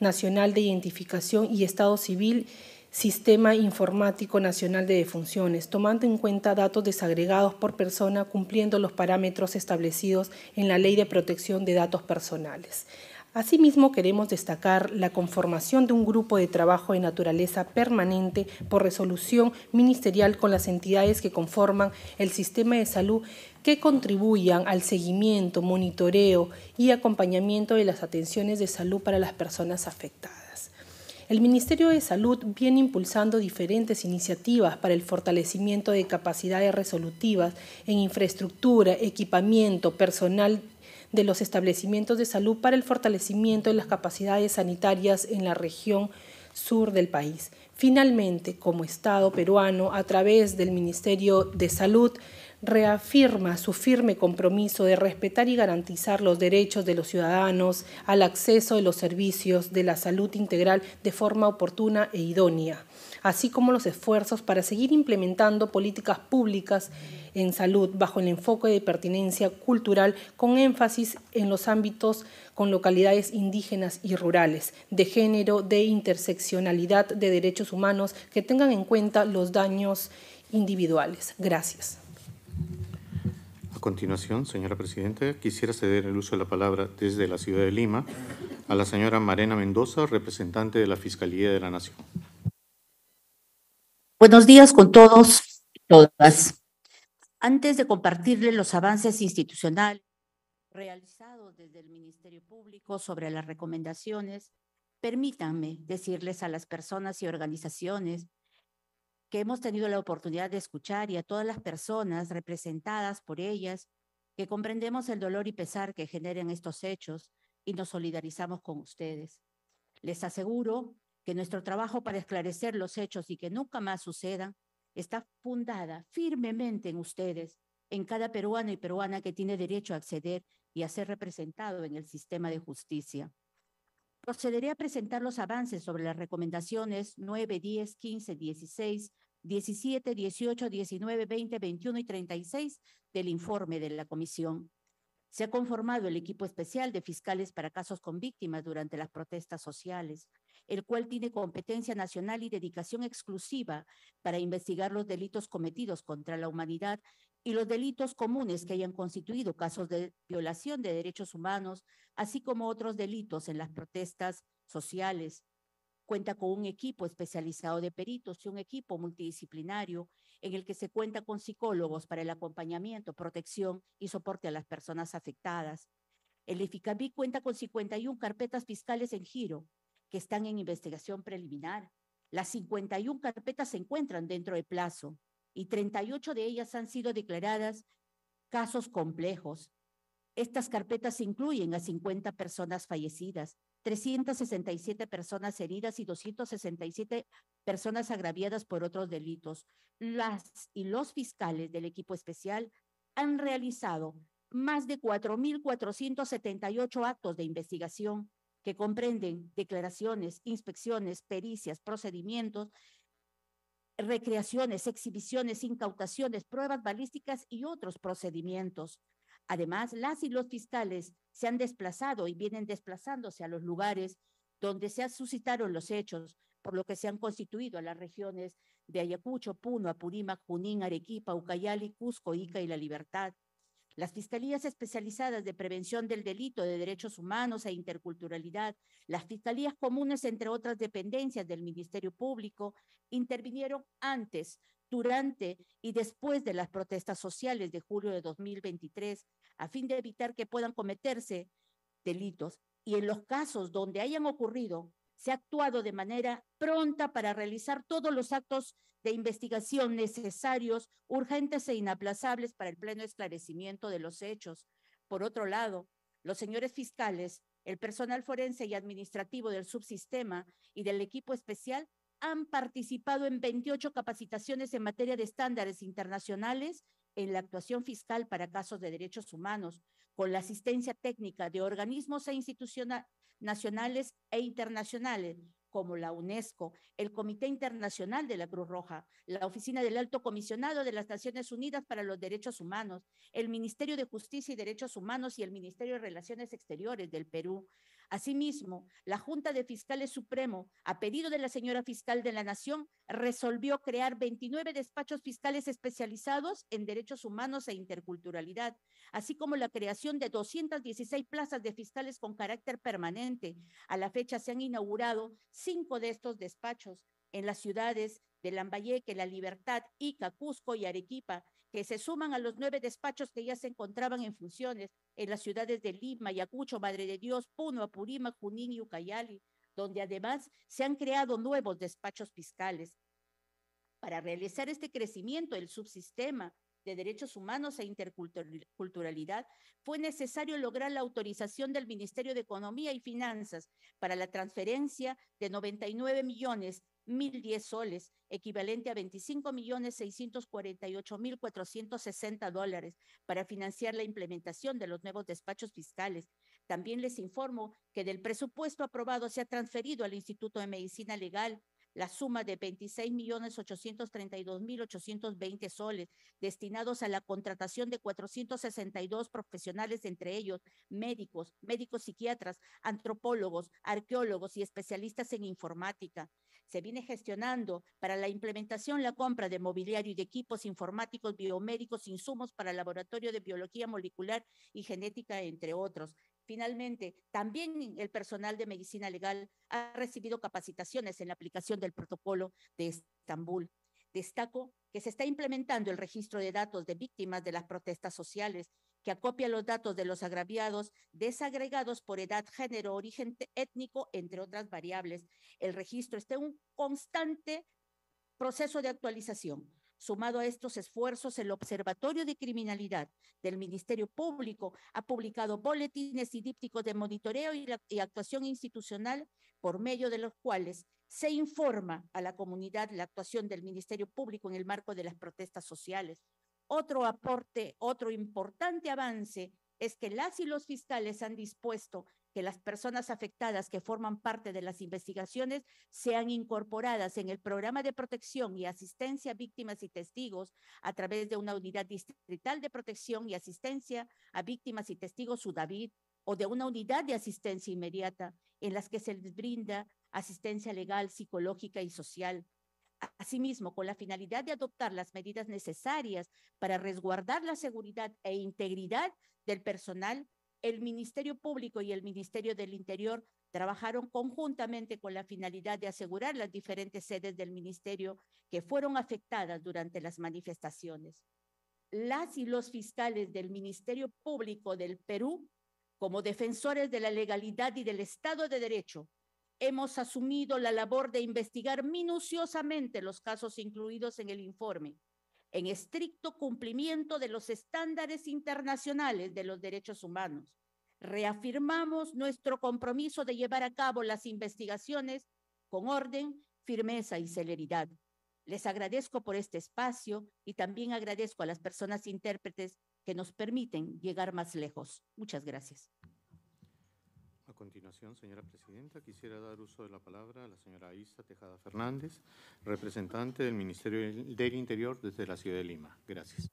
Nacional de Identificación y Estado Civil, Sistema Informático Nacional de Defunciones, tomando en cuenta datos desagregados por persona cumpliendo los parámetros establecidos en la Ley de Protección de Datos Personales. Asimismo, queremos destacar la conformación de un grupo de trabajo de naturaleza permanente por resolución ministerial con las entidades que conforman el sistema de salud que contribuyan al seguimiento, monitoreo y acompañamiento de las atenciones de salud para las personas afectadas. El Ministerio de Salud viene impulsando diferentes iniciativas para el fortalecimiento de capacidades resolutivas en infraestructura, equipamiento, personal de los establecimientos de salud para el fortalecimiento de las capacidades sanitarias en la región sur del país. Finalmente, como Estado peruano, a través del Ministerio de Salud, reafirma su firme compromiso de respetar y garantizar los derechos de los ciudadanos al acceso de los servicios de la salud integral de forma oportuna e idónea así como los esfuerzos para seguir implementando políticas públicas en salud bajo el enfoque de pertinencia cultural con énfasis en los ámbitos con localidades indígenas y rurales, de género, de interseccionalidad de derechos humanos, que tengan en cuenta los daños individuales. Gracias. A continuación, señora Presidenta, quisiera ceder el uso de la palabra desde la ciudad de Lima a la señora Marena Mendoza, representante de la Fiscalía de la Nación. Buenos días con todos y todas. Antes de compartirles los avances institucionales realizados desde el Ministerio Público sobre las recomendaciones, permítanme decirles a las personas y organizaciones que hemos tenido la oportunidad de escuchar y a todas las personas representadas por ellas que comprendemos el dolor y pesar que generan estos hechos y nos solidarizamos con ustedes. Les aseguro que nuestro trabajo para esclarecer los hechos y que nunca más suceda está fundada firmemente en ustedes, en cada peruano y peruana que tiene derecho a acceder y a ser representado en el sistema de justicia. Procederé a presentar los avances sobre las recomendaciones 9, 10, 15, 16, 17, 18, 19, 20, 21 y 36 del informe de la comisión. Se ha conformado el equipo especial de fiscales para casos con víctimas durante las protestas sociales, el cual tiene competencia nacional y dedicación exclusiva para investigar los delitos cometidos contra la humanidad y los delitos comunes que hayan constituido casos de violación de derechos humanos, así como otros delitos en las protestas sociales. Cuenta con un equipo especializado de peritos y un equipo multidisciplinario en el que se cuenta con psicólogos para el acompañamiento, protección y soporte a las personas afectadas. El IFICABI cuenta con 51 carpetas fiscales en giro que están en investigación preliminar. Las 51 carpetas se encuentran dentro de plazo y 38 de ellas han sido declaradas casos complejos. Estas carpetas incluyen a 50 personas fallecidas, 367 personas heridas y 267 personas agraviadas por otros delitos. Las y los fiscales del equipo especial han realizado más de 4.478 actos de investigación que comprenden declaraciones, inspecciones, pericias, procedimientos, recreaciones, exhibiciones, incautaciones, pruebas balísticas y otros procedimientos. Además, las y los fiscales se han desplazado y vienen desplazándose a los lugares donde se suscitaron los hechos, por lo que se han constituido las regiones de Ayacucho, Puno, Apurímac, Junín, Arequipa, Ucayali, Cusco, Ica y La Libertad, las fiscalías especializadas de prevención del delito de derechos humanos e interculturalidad, las fiscalías comunes, entre otras dependencias del Ministerio Público, intervinieron antes, durante y después de las protestas sociales de julio de 2023 a fin de evitar que puedan cometerse delitos y en los casos donde hayan ocurrido se ha actuado de manera pronta para realizar todos los actos de investigación necesarios, urgentes e inaplazables para el pleno esclarecimiento de los hechos. Por otro lado, los señores fiscales, el personal forense y administrativo del subsistema y del equipo especial han participado en 28 capacitaciones en materia de estándares internacionales en la actuación fiscal para casos de derechos humanos, con la asistencia técnica de organismos e, instituciones nacionales e internacionales, como la UNESCO, el Comité Internacional de la Cruz Roja, la Oficina del Alto Comisionado de las Naciones Unidas para los Derechos Humanos, el Ministerio de Justicia y Derechos Humanos y el Ministerio de Relaciones Exteriores del Perú, Asimismo, la Junta de Fiscales Supremo, a pedido de la señora fiscal de la Nación, resolvió crear 29 despachos fiscales especializados en derechos humanos e interculturalidad, así como la creación de 216 plazas de fiscales con carácter permanente. A la fecha se han inaugurado cinco de estos despachos en las ciudades de Lambayeque, La Libertad, Ica, Cusco y Arequipa, que se suman a los nueve despachos que ya se encontraban en funciones en las ciudades de Lima, Ayacucho, Madre de Dios, Puno, Apurima, Junín y Ucayali, donde además se han creado nuevos despachos fiscales. Para realizar este crecimiento del subsistema de derechos humanos e interculturalidad, fue necesario lograr la autorización del Ministerio de Economía y Finanzas para la transferencia de 99 millones 1.010 soles, equivalente a 25.648.460 dólares, para financiar la implementación de los nuevos despachos fiscales. También les informo que del presupuesto aprobado se ha transferido al Instituto de Medicina Legal la suma de 26.832.820 soles destinados a la contratación de 462 profesionales, entre ellos médicos, médicos psiquiatras, antropólogos, arqueólogos y especialistas en informática se viene gestionando para la implementación, la compra de mobiliario y de equipos informáticos, biomédicos, insumos para el laboratorio de biología molecular y genética, entre otros. Finalmente, también el personal de medicina legal ha recibido capacitaciones en la aplicación del protocolo de Estambul. Destaco que se está implementando el registro de datos de víctimas de las protestas sociales que acopia los datos de los agraviados desagregados por edad, género, origen étnico, entre otras variables. El registro está en un constante proceso de actualización. Sumado a estos esfuerzos, el Observatorio de Criminalidad del Ministerio Público ha publicado boletines y dípticos de monitoreo y, y, actuación institucional por medio de los cuales se informa a la comunidad la actuación del Ministerio Público en el marco de las protestas sociales, otro aporte, otro importante avance es que las y los fiscales han dispuesto que las personas afectadas que forman parte de las investigaciones sean incorporadas en el programa de protección y asistencia a víctimas y testigos a través de una unidad distrital de protección y asistencia a víctimas y testigos Sudavid o de una unidad de asistencia inmediata en las que se les brinda asistencia legal, psicológica y social Asimismo, con la finalidad de adoptar las medidas necesarias para resguardar la seguridad e integridad del personal, el Ministerio Público y el Ministerio del Interior trabajaron conjuntamente con la finalidad de asegurar las diferentes sedes del Ministerio que fueron afectadas durante las manifestaciones. Las y los fiscales del Ministerio Público del Perú, como defensores de la legalidad y del Estado de Derecho, hemos asumido la labor de investigar minuciosamente los casos incluidos en el informe, en estricto cumplimiento de los estándares internacionales de los derechos humanos. Reafirmamos nuestro compromiso de llevar a cabo las investigaciones con orden, firmeza y celeridad. Les agradezco por este espacio y también agradezco a las personas intérpretes que nos permiten llegar más lejos. Muchas gracias continuación, señora presidenta, quisiera dar uso de la palabra a la señora Isa Tejada Fernández, representante del Ministerio del Interior desde la ciudad de Lima. Gracias.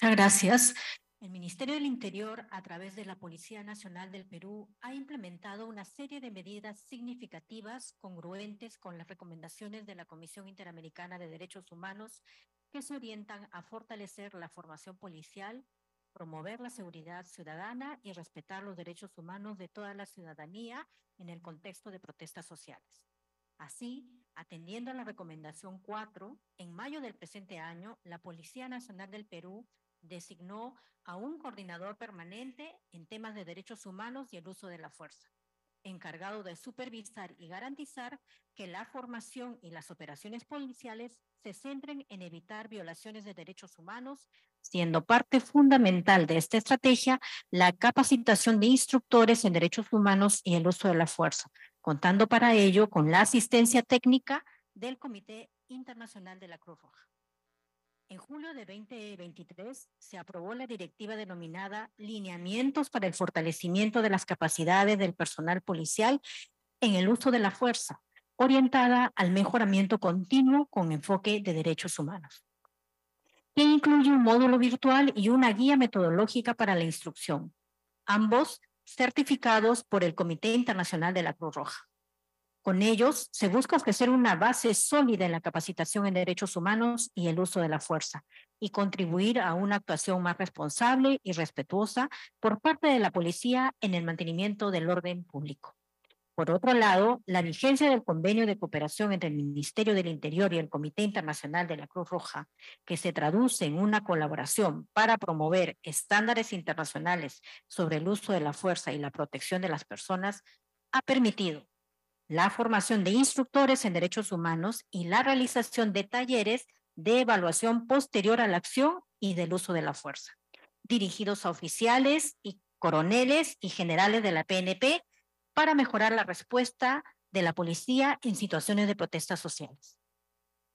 Muchas gracias. El Ministerio del Interior, a través de la Policía Nacional del Perú, ha implementado una serie de medidas significativas congruentes con las recomendaciones de la Comisión Interamericana de Derechos Humanos que se orientan a fortalecer la formación policial promover la seguridad ciudadana y respetar los derechos humanos de toda la ciudadanía en el contexto de protestas sociales. Así, atendiendo a la recomendación 4, en mayo del presente año, la Policía Nacional del Perú designó a un coordinador permanente en temas de derechos humanos y el uso de la fuerza, encargado de supervisar y garantizar que la formación y las operaciones policiales se centren en evitar violaciones de derechos humanos, siendo parte fundamental de esta estrategia la capacitación de instructores en derechos humanos y el uso de la fuerza, contando para ello con la asistencia técnica del Comité Internacional de la Cruz Roja. En julio de 2023 se aprobó la directiva denominada Lineamientos para el fortalecimiento de las capacidades del personal policial en el uso de la fuerza, orientada al mejoramiento continuo con enfoque de derechos humanos, que incluye un módulo virtual y una guía metodológica para la instrucción, ambos certificados por el Comité Internacional de la Cruz Roja. Con ellos se busca ofrecer una base sólida en la capacitación en derechos humanos y el uso de la fuerza y contribuir a una actuación más responsable y respetuosa por parte de la policía en el mantenimiento del orden público. Por otro lado, la vigencia del convenio de cooperación entre el Ministerio del Interior y el Comité Internacional de la Cruz Roja, que se traduce en una colaboración para promover estándares internacionales sobre el uso de la fuerza y la protección de las personas, ha permitido la formación de instructores en derechos humanos y la realización de talleres de evaluación posterior a la acción y del uso de la fuerza, dirigidos a oficiales y coroneles y generales de la PNP para mejorar la respuesta de la policía en situaciones de protestas sociales.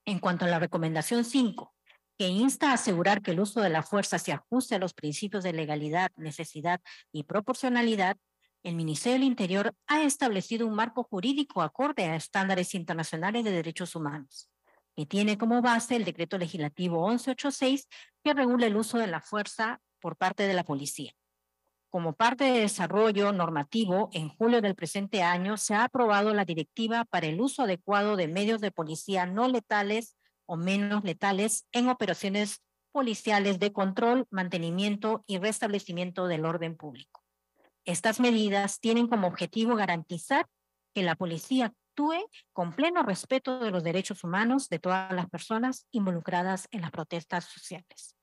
En cuanto a la recomendación 5, que insta a asegurar que el uso de la fuerza se ajuste a los principios de legalidad, necesidad y proporcionalidad, el Ministerio del Interior ha establecido un marco jurídico acorde a estándares internacionales de derechos humanos, que tiene como base el decreto legislativo 1186 que regula el uso de la fuerza por parte de la policía. Como parte de desarrollo normativo, en julio del presente año se ha aprobado la Directiva para el uso adecuado de medios de policía no letales o menos letales en operaciones policiales de control, mantenimiento y restablecimiento del orden público. Estas medidas tienen como objetivo garantizar que la policía actúe con pleno respeto de los derechos humanos de todas las personas involucradas en las protestas sociales.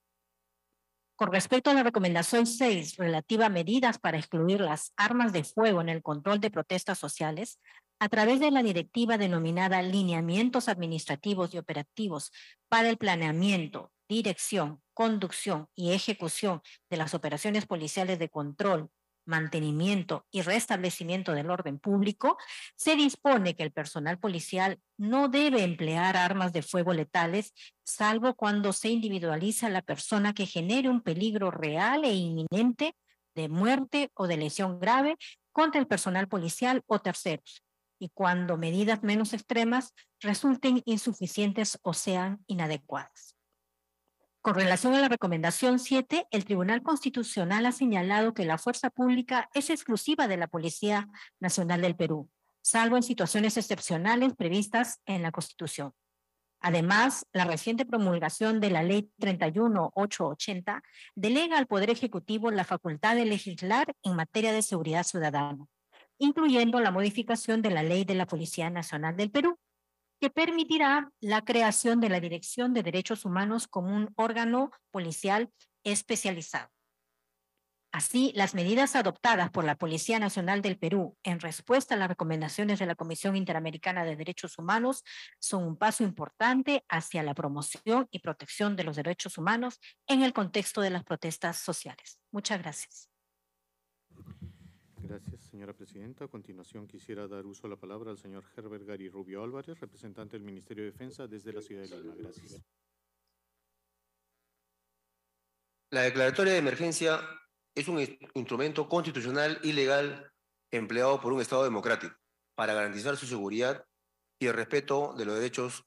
Con respecto a la recomendación 6 relativa a medidas para excluir las armas de fuego en el control de protestas sociales, a través de la directiva denominada Lineamientos Administrativos y Operativos para el Planeamiento, Dirección, Conducción y Ejecución de las Operaciones Policiales de Control mantenimiento y restablecimiento del orden público, se dispone que el personal policial no debe emplear armas de fuego letales, salvo cuando se individualiza la persona que genere un peligro real e inminente de muerte o de lesión grave contra el personal policial o terceros, y cuando medidas menos extremas resulten insuficientes o sean inadecuadas. Con relación a la recomendación 7, el Tribunal Constitucional ha señalado que la fuerza pública es exclusiva de la Policía Nacional del Perú, salvo en situaciones excepcionales previstas en la Constitución. Además, la reciente promulgación de la Ley 31880 delega al Poder Ejecutivo la facultad de legislar en materia de seguridad ciudadana, incluyendo la modificación de la Ley de la Policía Nacional del Perú, que permitirá la creación de la Dirección de Derechos Humanos como un órgano policial especializado. Así, las medidas adoptadas por la Policía Nacional del Perú en respuesta a las recomendaciones de la Comisión Interamericana de Derechos Humanos son un paso importante hacia la promoción y protección de los derechos humanos en el contexto de las protestas sociales. Muchas gracias. Gracias, señora presidenta. A continuación, quisiera dar uso a la palabra al señor Herbert Gary Rubio Álvarez, representante del Ministerio de Defensa desde la ciudad de Lima. Gracias. La declaratoria de emergencia es un instrumento constitucional y legal empleado por un Estado democrático para garantizar su seguridad y el respeto de los derechos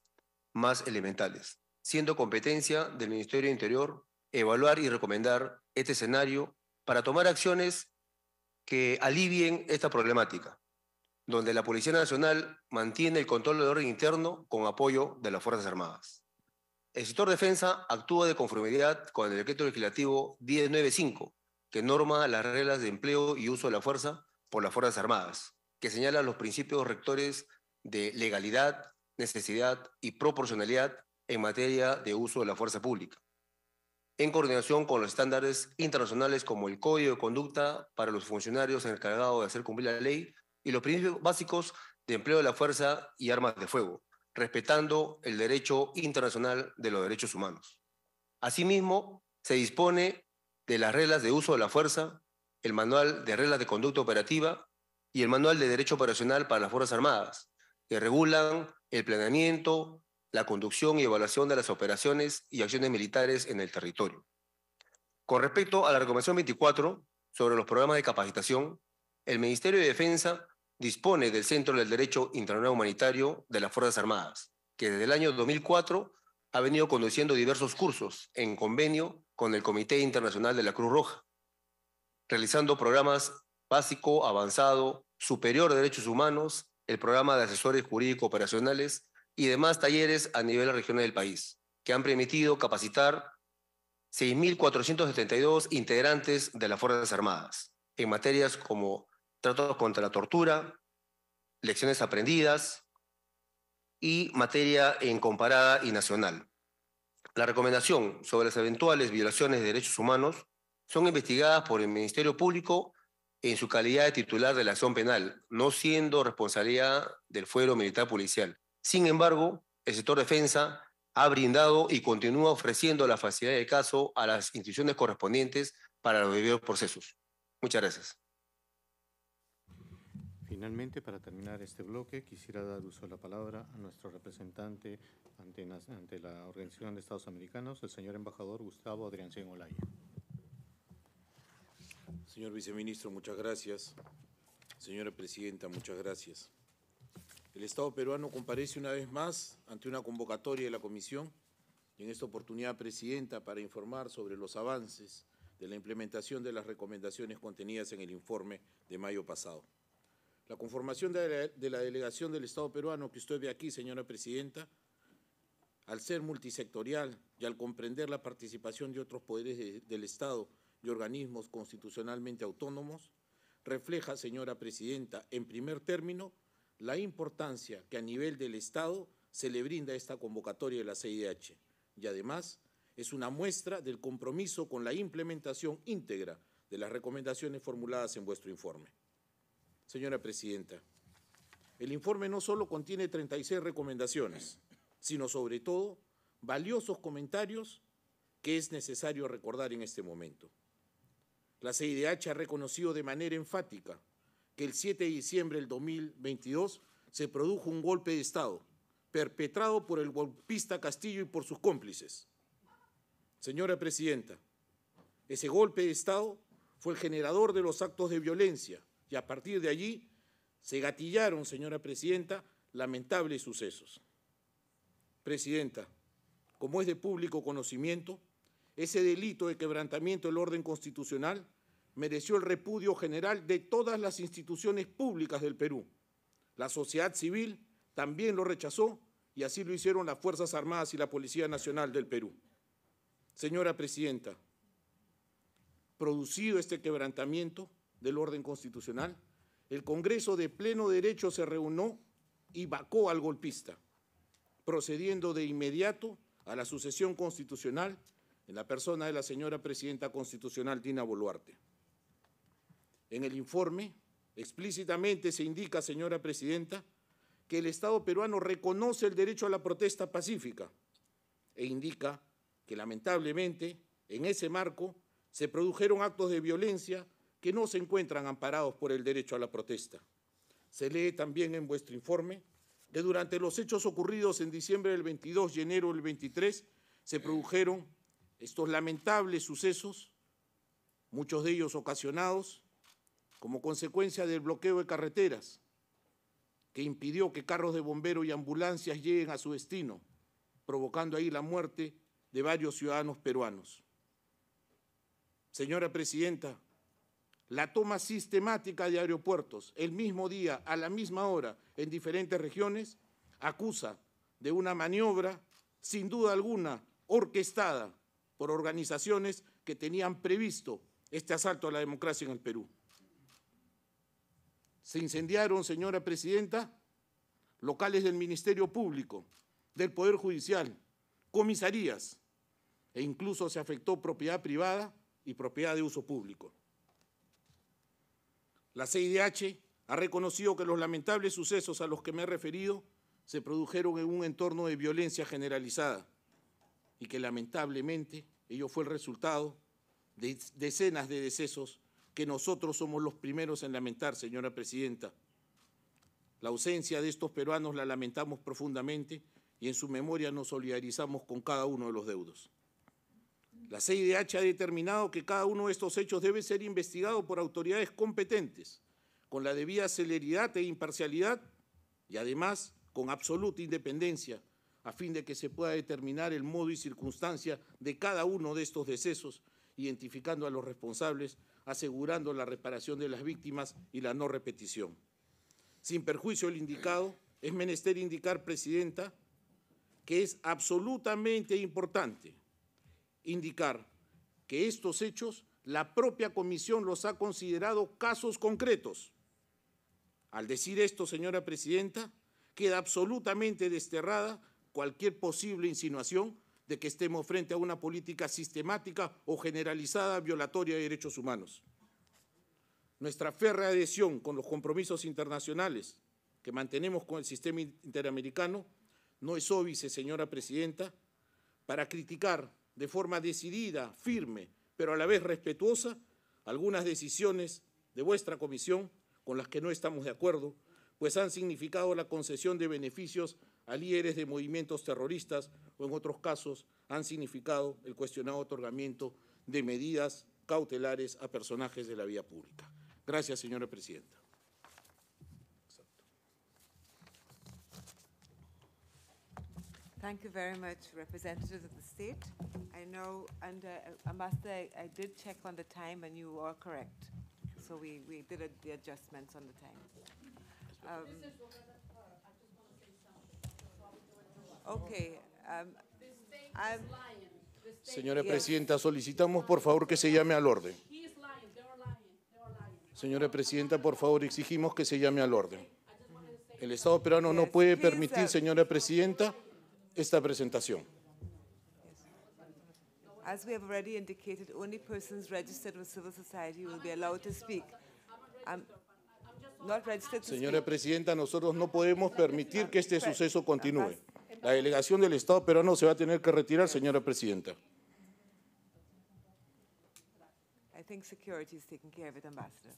más elementales, siendo competencia del Ministerio de Interior evaluar y recomendar este escenario para tomar acciones que alivien esta problemática, donde la Policía Nacional mantiene el control del orden interno con apoyo de las Fuerzas Armadas. El sector defensa actúa de conformidad con el decreto legislativo 1095, que norma las reglas de empleo y uso de la fuerza por las Fuerzas Armadas, que señala los principios rectores de legalidad, necesidad y proporcionalidad en materia de uso de la fuerza pública en coordinación con los estándares internacionales como el Código de Conducta para los funcionarios encargados de hacer cumplir la ley y los principios básicos de empleo de la fuerza y armas de fuego, respetando el derecho internacional de los derechos humanos. Asimismo, se dispone de las reglas de uso de la fuerza, el manual de reglas de conducta operativa y el manual de derecho operacional para las Fuerzas Armadas, que regulan el planeamiento, la conducción y evaluación de las operaciones y acciones militares en el territorio. Con respecto a la recomendación 24 sobre los programas de capacitación, el Ministerio de Defensa dispone del Centro del Derecho Internacional Humanitario de las Fuerzas Armadas, que desde el año 2004 ha venido conduciendo diversos cursos en convenio con el Comité Internacional de la Cruz Roja, realizando programas básico, avanzado, superior de derechos humanos, el programa de asesores jurídico operacionales y demás talleres a nivel regional del país, que han permitido capacitar 6.472 integrantes de las Fuerzas Armadas en materias como tratos contra la tortura, lecciones aprendidas y materia en comparada y nacional. La recomendación sobre las eventuales violaciones de derechos humanos son investigadas por el Ministerio Público en su calidad de titular de la acción penal, no siendo responsabilidad del fuero militar policial, sin embargo, el sector defensa ha brindado y continúa ofreciendo la facilidad de caso a las instituciones correspondientes para los debidos procesos. Muchas gracias. Finalmente, para terminar este bloque, quisiera dar uso de la palabra a nuestro representante ante, la Organización de Estados Americanos, el señor embajador Gustavo Adrián Olaya. Señor viceministro, muchas gracias. Señora presidenta, muchas gracias. El Estado peruano comparece una vez más ante una convocatoria de la Comisión, y en esta oportunidad presidenta, para informar sobre los avances de la implementación de las recomendaciones contenidas en el informe de mayo pasado. La conformación de la, delegación del Estado peruano que usted ve aquí, señora presidenta, al ser multisectorial y al comprender la participación de otros poderes del Estado y organismos constitucionalmente autónomos, refleja, señora presidenta, en primer término, la importancia que a nivel del Estado se le brinda esta convocatoria de la CIDH y además es una muestra del compromiso con la implementación íntegra de las recomendaciones formuladas en vuestro informe. Señora Presidenta, el informe no solo contiene 36 recomendaciones, sino sobre todo valiosos comentarios que es necesario recordar en este momento. La CIDH ha reconocido de manera enfática que el 7 de diciembre del 2022 se produjo un golpe de Estado perpetrado por el golpista Castillo y por sus cómplices. Señora Presidenta, ese golpe de Estado fue el generador de los actos de violencia y a partir de allí se gatillaron, señora Presidenta, lamentables sucesos. Presidenta, como es de público conocimiento, ese delito de quebrantamiento del orden constitucional mereció el repudio general de todas las instituciones públicas del Perú. La sociedad civil también lo rechazó y así lo hicieron las Fuerzas Armadas y la Policía Nacional del Perú. Señora Presidenta, producido este quebrantamiento del orden constitucional, el Congreso de pleno derecho se reunió y vacó al golpista, procediendo de inmediato a la sucesión constitucional en la persona de la señora Presidenta Constitucional Dina Boluarte. En el informe explícitamente se indica, señora Presidenta, que el Estado peruano reconoce el derecho a la protesta pacífica e indica que lamentablemente en ese marco se produjeron actos de violencia que no se encuentran amparados por el derecho a la protesta. Se lee también en vuestro informe que durante los hechos ocurridos en diciembre del 22 y enero del 23 se produjeron estos lamentables sucesos, muchos de ellos ocasionados como consecuencia del bloqueo de carreteras que impidió que carros de bomberos y ambulancias lleguen a su destino, provocando ahí la muerte de varios ciudadanos peruanos. Señora Presidenta, la toma sistemática de aeropuertos el mismo día, a la misma hora, en diferentes regiones, acusa de una maniobra, sin duda alguna, orquestada por organizaciones que tenían previsto este asalto a la democracia en el Perú se incendiaron, señora presidenta, locales del Ministerio Público, del Poder Judicial, comisarías e incluso se afectó propiedad privada y propiedad de uso público. La CIDH ha reconocido que los lamentables sucesos a los que me he referido se produjeron en un entorno de violencia generalizada y que lamentablemente ello fue el resultado de decenas de decesos que nosotros somos los primeros en lamentar, señora Presidenta. La ausencia de estos peruanos la lamentamos profundamente y en su memoria nos solidarizamos con cada uno de los deudos. La CIDH ha determinado que cada uno de estos hechos debe ser investigado por autoridades competentes, con la debida celeridad e imparcialidad y además con absoluta independencia, a fin de que se pueda determinar el modo y circunstancia de cada uno de estos decesos, identificando a los responsables asegurando la reparación de las víctimas y la no repetición. Sin perjuicio del indicado, es menester indicar, Presidenta, que es absolutamente importante indicar que estos hechos la propia comisión los ha considerado casos concretos. Al decir esto, señora Presidenta, queda absolutamente desterrada cualquier posible insinuación de que estemos frente a una política sistemática o generalizada violatoria de derechos humanos. Nuestra férrea adhesión con los compromisos internacionales que mantenemos con el sistema interamericano no es óbice, señora Presidenta, para criticar de forma decidida, firme, pero a la vez respetuosa, algunas decisiones de vuestra comisión con las que no estamos de acuerdo, pues han significado la concesión de beneficios a líderes de movimientos terroristas o en otros casos han significado el cuestionado otorgamiento de medidas cautelares a personajes de la vía pública. Gracias, señora presidenta. Thank you very much, representatives of the state. I know under uh, Ambassador, I, did check on the time and you are correct. So we, we did the adjustments on the time. Um, Okay, um, Señora Presidenta, solicitamos por favor que se llame al orden. Señora Presidenta, por favor, exigimos que se llame al orden. El Estado peruano no puede permitir, señora Presidenta, esta presentación. As we have already indicated, only registered with civil society will be allowed Señora Presidenta, nosotros no podemos permitir que este suceso continúe. La delegación del Estado peruano se va a tener que retirar, señora presidenta. I think security is taking care of it, Ambassador.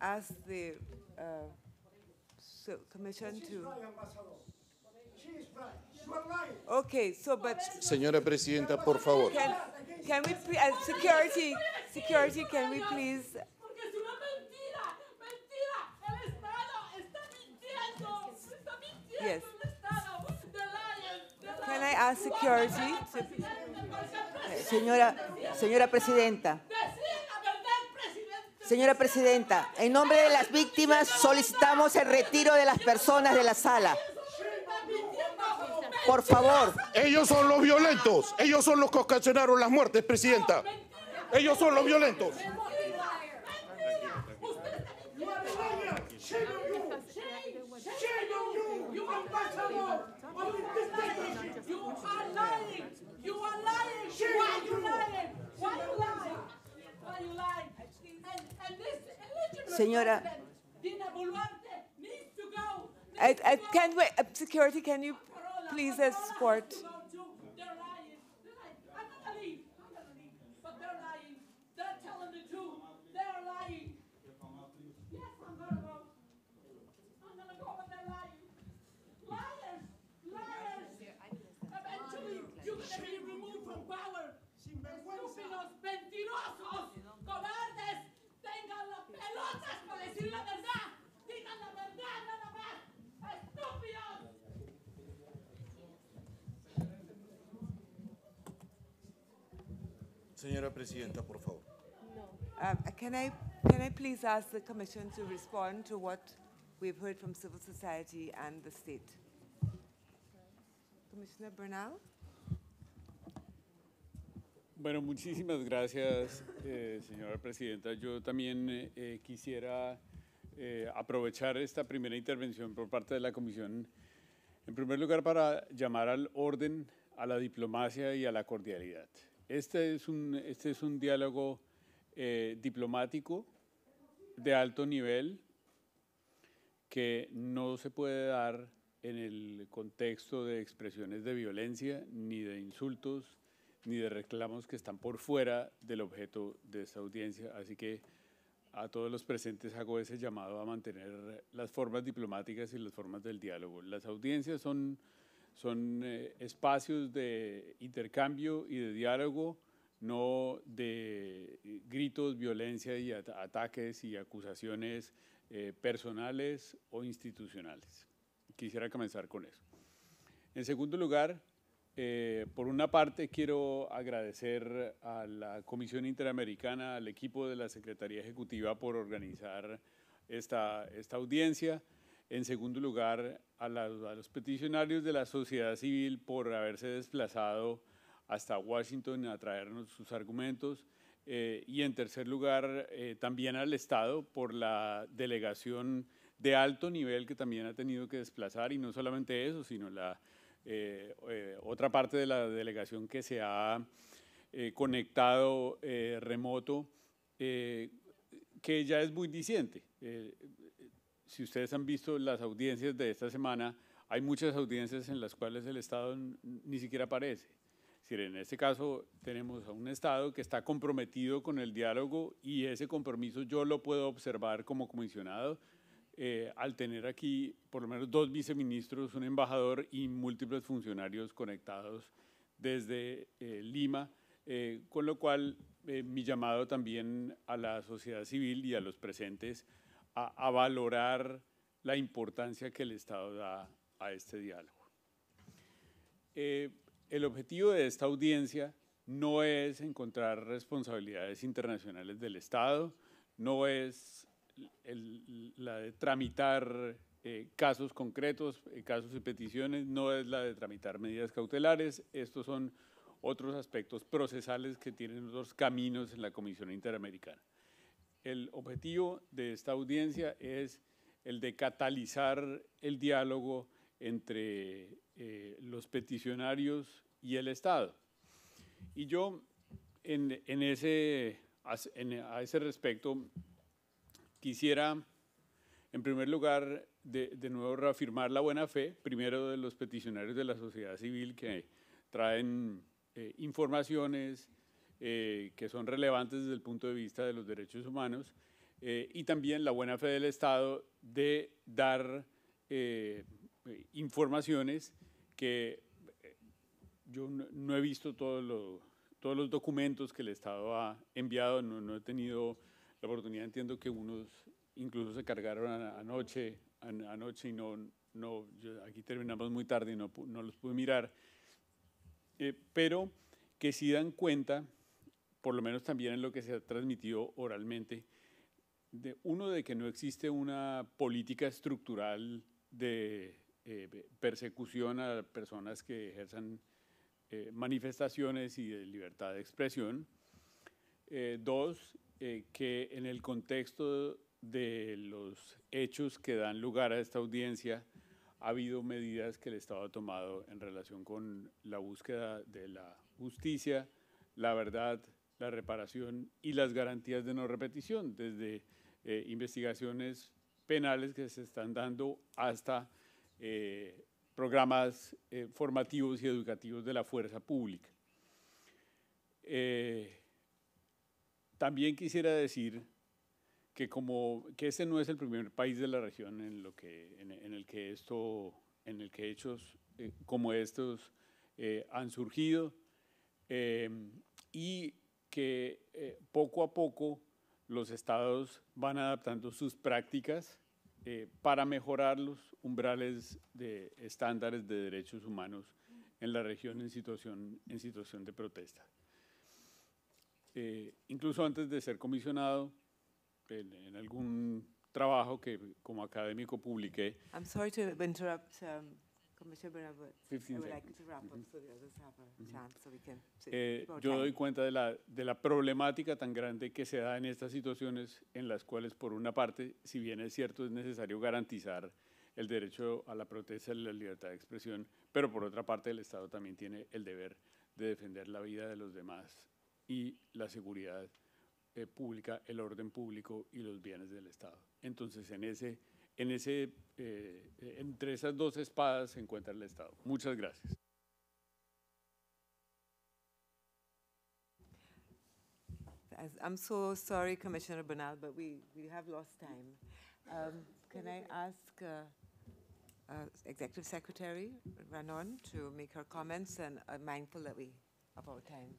Ask the uh, commission to. Okay, so but. Señora Presidenta, por favor. Can, can we, uh, security, security, can we please Señora, señora presidenta. Señora presidenta, en nombre de las víctimas solicitamos el retiro de las personas de la sala. Por favor. Ellos son los violentos. Ellos son los que ocasionaron las muertes, presidenta. Ellos son los violentos. Why you lying? Why you lying? Why you lying? And, and this illegitimate Señora. president, Dina Boluarte, needs to go. I, I can't wait. Uh, security, can you please escort? decir la verdad. Digan la verdad nada más. ¡Estúpidos! Señora Presidenta, por favor. No. por um, can, I, can I please ask the Commission to respond to what we've heard from civil society and the state? Commissioner Bernal? Bueno, muchísimas gracias, eh, señora presidenta. Yo también eh, eh quisiera eh, aprovechar esta primera intervención por parte de la Comisión, en primer lugar para llamar al orden, a la diplomacia y a la cordialidad. Este es un, este es un diálogo eh, diplomático de alto nivel que no se puede dar en el contexto de expresiones de violencia, ni de insultos, ni de reclamos que están por fuera del objeto de esta audiencia. Así que a todos los presentes hago ese llamado a mantener las formas diplomáticas y las formas del diálogo. Las audiencias son, son eh, espacios de intercambio y de diálogo, no de gritos, violencia y ataques y acusaciones eh, personales o institucionales. Quisiera comenzar con eso. En segundo lugar, eh, por una parte, quiero agradecer a la Comisión Interamericana, al equipo de la Secretaría Ejecutiva por organizar esta, esta audiencia. En segundo lugar, a, los peticionarios de la sociedad civil por haberse desplazado hasta Washington a traernos sus argumentos. Eh, y en tercer lugar, eh, también al Estado por la delegación de alto nivel que también ha tenido que desplazar, y no solamente eso, sino la eh, eh, otra parte de la delegación que se ha eh, conectado remoto, que ya es muy diciente. si ustedes han visto las audiencias de esta semana, hay muchas audiencias en las cuales el Estado ni siquiera aparece. en este caso tenemos a un Estado que está comprometido con el diálogo y ese compromiso yo lo puedo observar como comisionado eh, al tener aquí por lo menos dos viceministros, un embajador y múltiples funcionarios conectados desde eh, Lima, eh, con lo cual mi llamado también a la sociedad civil y a los presentes a, a valorar la importancia que el Estado da a este diálogo. el objetivo de esta audiencia no es encontrar responsabilidades internacionales del Estado, no es el, la de tramitar eh, casos concretos, eh, casos y peticiones, no es la de tramitar medidas cautelares. Estos son otros aspectos procesales que tienen otros caminos en la Comisión Interamericana. El objetivo de esta audiencia es el de catalizar el diálogo entre eh, los peticionarios y el Estado. Y yo en, ese, a ese respecto Quisiera, en primer lugar, de, nuevo reafirmar la buena fe, primero de los peticionarios de la sociedad civil que traen eh, informaciones eh, que son relevantes desde el punto de vista de los derechos humanos, eh, y también la buena fe del Estado de dar informaciones que yo no, he visto todos los documentos que el Estado ha enviado, no, no he tenido la oportunidad. Entiendo que unos incluso se cargaron anoche, anoche y no, no aquí terminamos muy tarde y no, no los pude mirar, eh, pero que si dan cuenta, por lo menos también en lo que se ha transmitido oralmente, de uno de que no existe una política estructural de eh, persecución a personas que ejercen eh, manifestaciones y de libertad de expresión. Eh, dos, eh, que en el contexto de los hechos que dan lugar a esta audiencia, ha habido medidas que el Estado ha tomado en relación con la búsqueda de la justicia, la verdad, la reparación y las garantías de no repetición, desde eh, investigaciones penales que se están dando hasta eh, programas formativos y educativos de la fuerza pública. También quisiera decir que, como, que este no es el primer país de la región en, lo que, en, el que esto, en el que hechos eh, como estos eh, han surgido em, y que eh, poco a poco los estados van adaptando sus prácticas para mejorar los umbrales de estándares de derechos humanos en la región en situación, en situación de protesta. Eh, incluso antes de ser comisionado, en, algún trabajo que como académico publiqué. Eh, yo doy cuenta de la, de la problemática tan grande que se da en estas situaciones en las cuales, por una parte, si bien es cierto, es necesario garantizar el derecho a la protesta y la libertad de expresión, pero por otra parte el Estado también tiene el deber de defender la vida de los demás y la seguridad eh, pública, el orden público y los bienes del Estado. Entonces, en ese, en ese, eh, entre esas dos espadas se encuentra el Estado. Muchas gracias. I'm so sorry, Commissioner Bernal, but we, we have lost time. Um, can I ask uh, uh, Executive Secretary Ranon to make her comments and I'm uh, mindful that we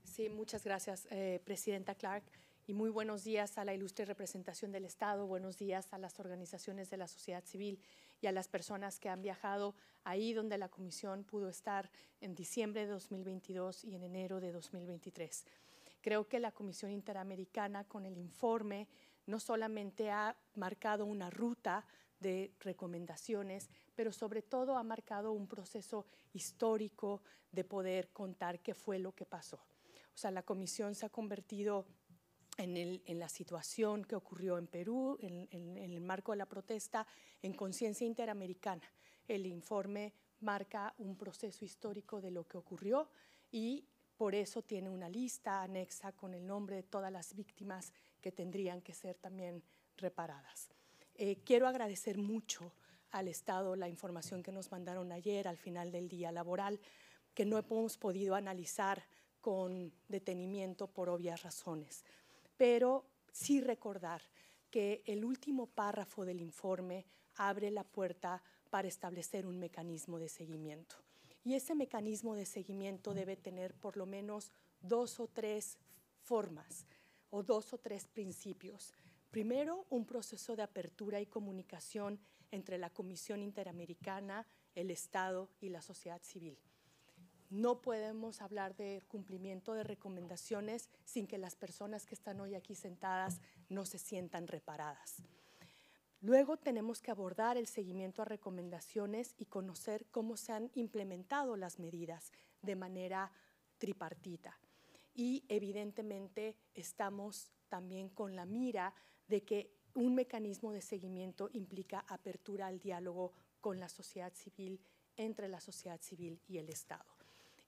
Sí, muchas gracias, eh, Presidenta Clark. Y muy buenos días a la ilustre representación del Estado, buenos días a las organizaciones de la sociedad civil y a las personas que han viajado ahí donde la Comisión pudo estar en diciembre de 2022 y en enero de 2023. Creo que la Comisión Interamericana con el informe no solamente ha marcado una ruta de recomendaciones, pero sobre todo ha marcado un proceso histórico de poder contar qué fue lo que pasó. O sea, la comisión se ha convertido en, la situación que ocurrió en Perú, en el marco de la protesta, en conciencia interamericana. El informe marca un proceso histórico de lo que ocurrió y por eso tiene una lista anexa con el nombre de todas las víctimas que tendrían que ser también reparadas. Eh, quiero agradecer mucho al Estado la información que nos mandaron ayer al final del día laboral, que no hemos podido analizar con detenimiento por obvias razones. Pero sí recordar que el último párrafo del informe abre la puerta para establecer un mecanismo de seguimiento. Y ese mecanismo de seguimiento debe tener por lo menos dos o tres formas o dos o tres principios. Primero, un proceso de apertura y comunicación entre la Comisión Interamericana, el Estado y la sociedad civil. No podemos hablar de cumplimiento de recomendaciones sin que las personas que están hoy aquí sentadas no se sientan reparadas. Luego tenemos que abordar el seguimiento a recomendaciones y conocer cómo se han implementado las medidas de manera tripartita. Y evidentemente estamos también con la mira de que un mecanismo de seguimiento implica apertura al diálogo con la sociedad civil, entre la sociedad civil y el Estado.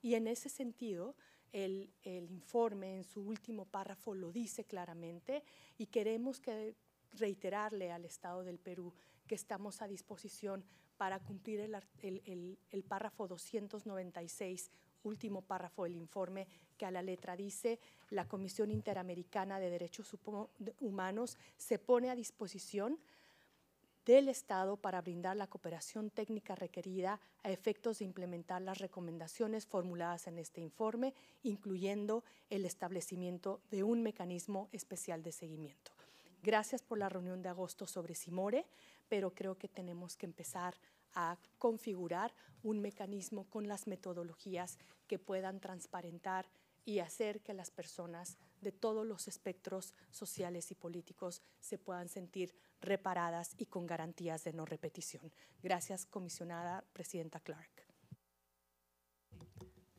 Y en ese sentido, el, informe en su último párrafo lo dice claramente y queremos reiterarle al Estado del Perú que estamos a disposición para cumplir el, el, párrafo 296 último párrafo del informe que a la letra dice, la Comisión Interamericana de Derechos Humanos se pone a disposición del Estado para brindar la cooperación técnica requerida a efectos de implementar las recomendaciones formuladas en este informe, incluyendo el establecimiento de un mecanismo especial de seguimiento. Gracias por la reunión de agosto sobre Simore, pero creo que tenemos que empezar a configurar un mecanismo con las metodologías que puedan transparentar y hacer que las personas de todos los espectros sociales y políticos se puedan sentir reparadas y con garantías de no repetición. Gracias, comisionada presidenta Clark.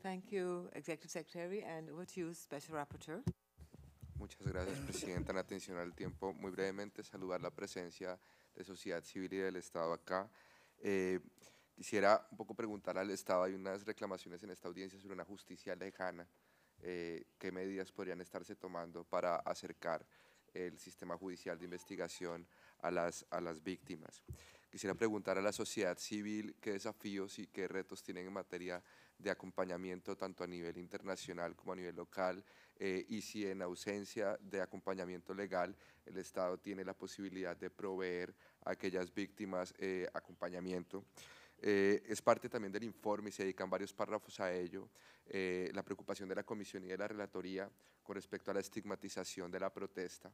Thank you, Executive Secretary, and over Special Rapporteur. Muchas gracias, Presidenta. En atención al tiempo, muy brevemente saludar la presencia de sociedad civil y del Estado acá. Eh, quisiera un poco preguntar al Estado, hay unas reclamaciones en esta audiencia sobre una justicia lejana, eh, qué medidas podrían estarse tomando para acercar el sistema judicial de investigación a las, a las víctimas. Quisiera preguntar a la sociedad civil qué desafíos y qué retos tienen en materia de acompañamiento tanto a nivel internacional como a nivel local eh, y si en ausencia de acompañamiento legal el Estado tiene la posibilidad de proveer a aquellas víctimas eh, acompañamiento. Eh, es parte también del informe y se dedican varios párrafos a ello, la preocupación de la Comisión y de la Relatoría con respecto a la estigmatización de la protesta.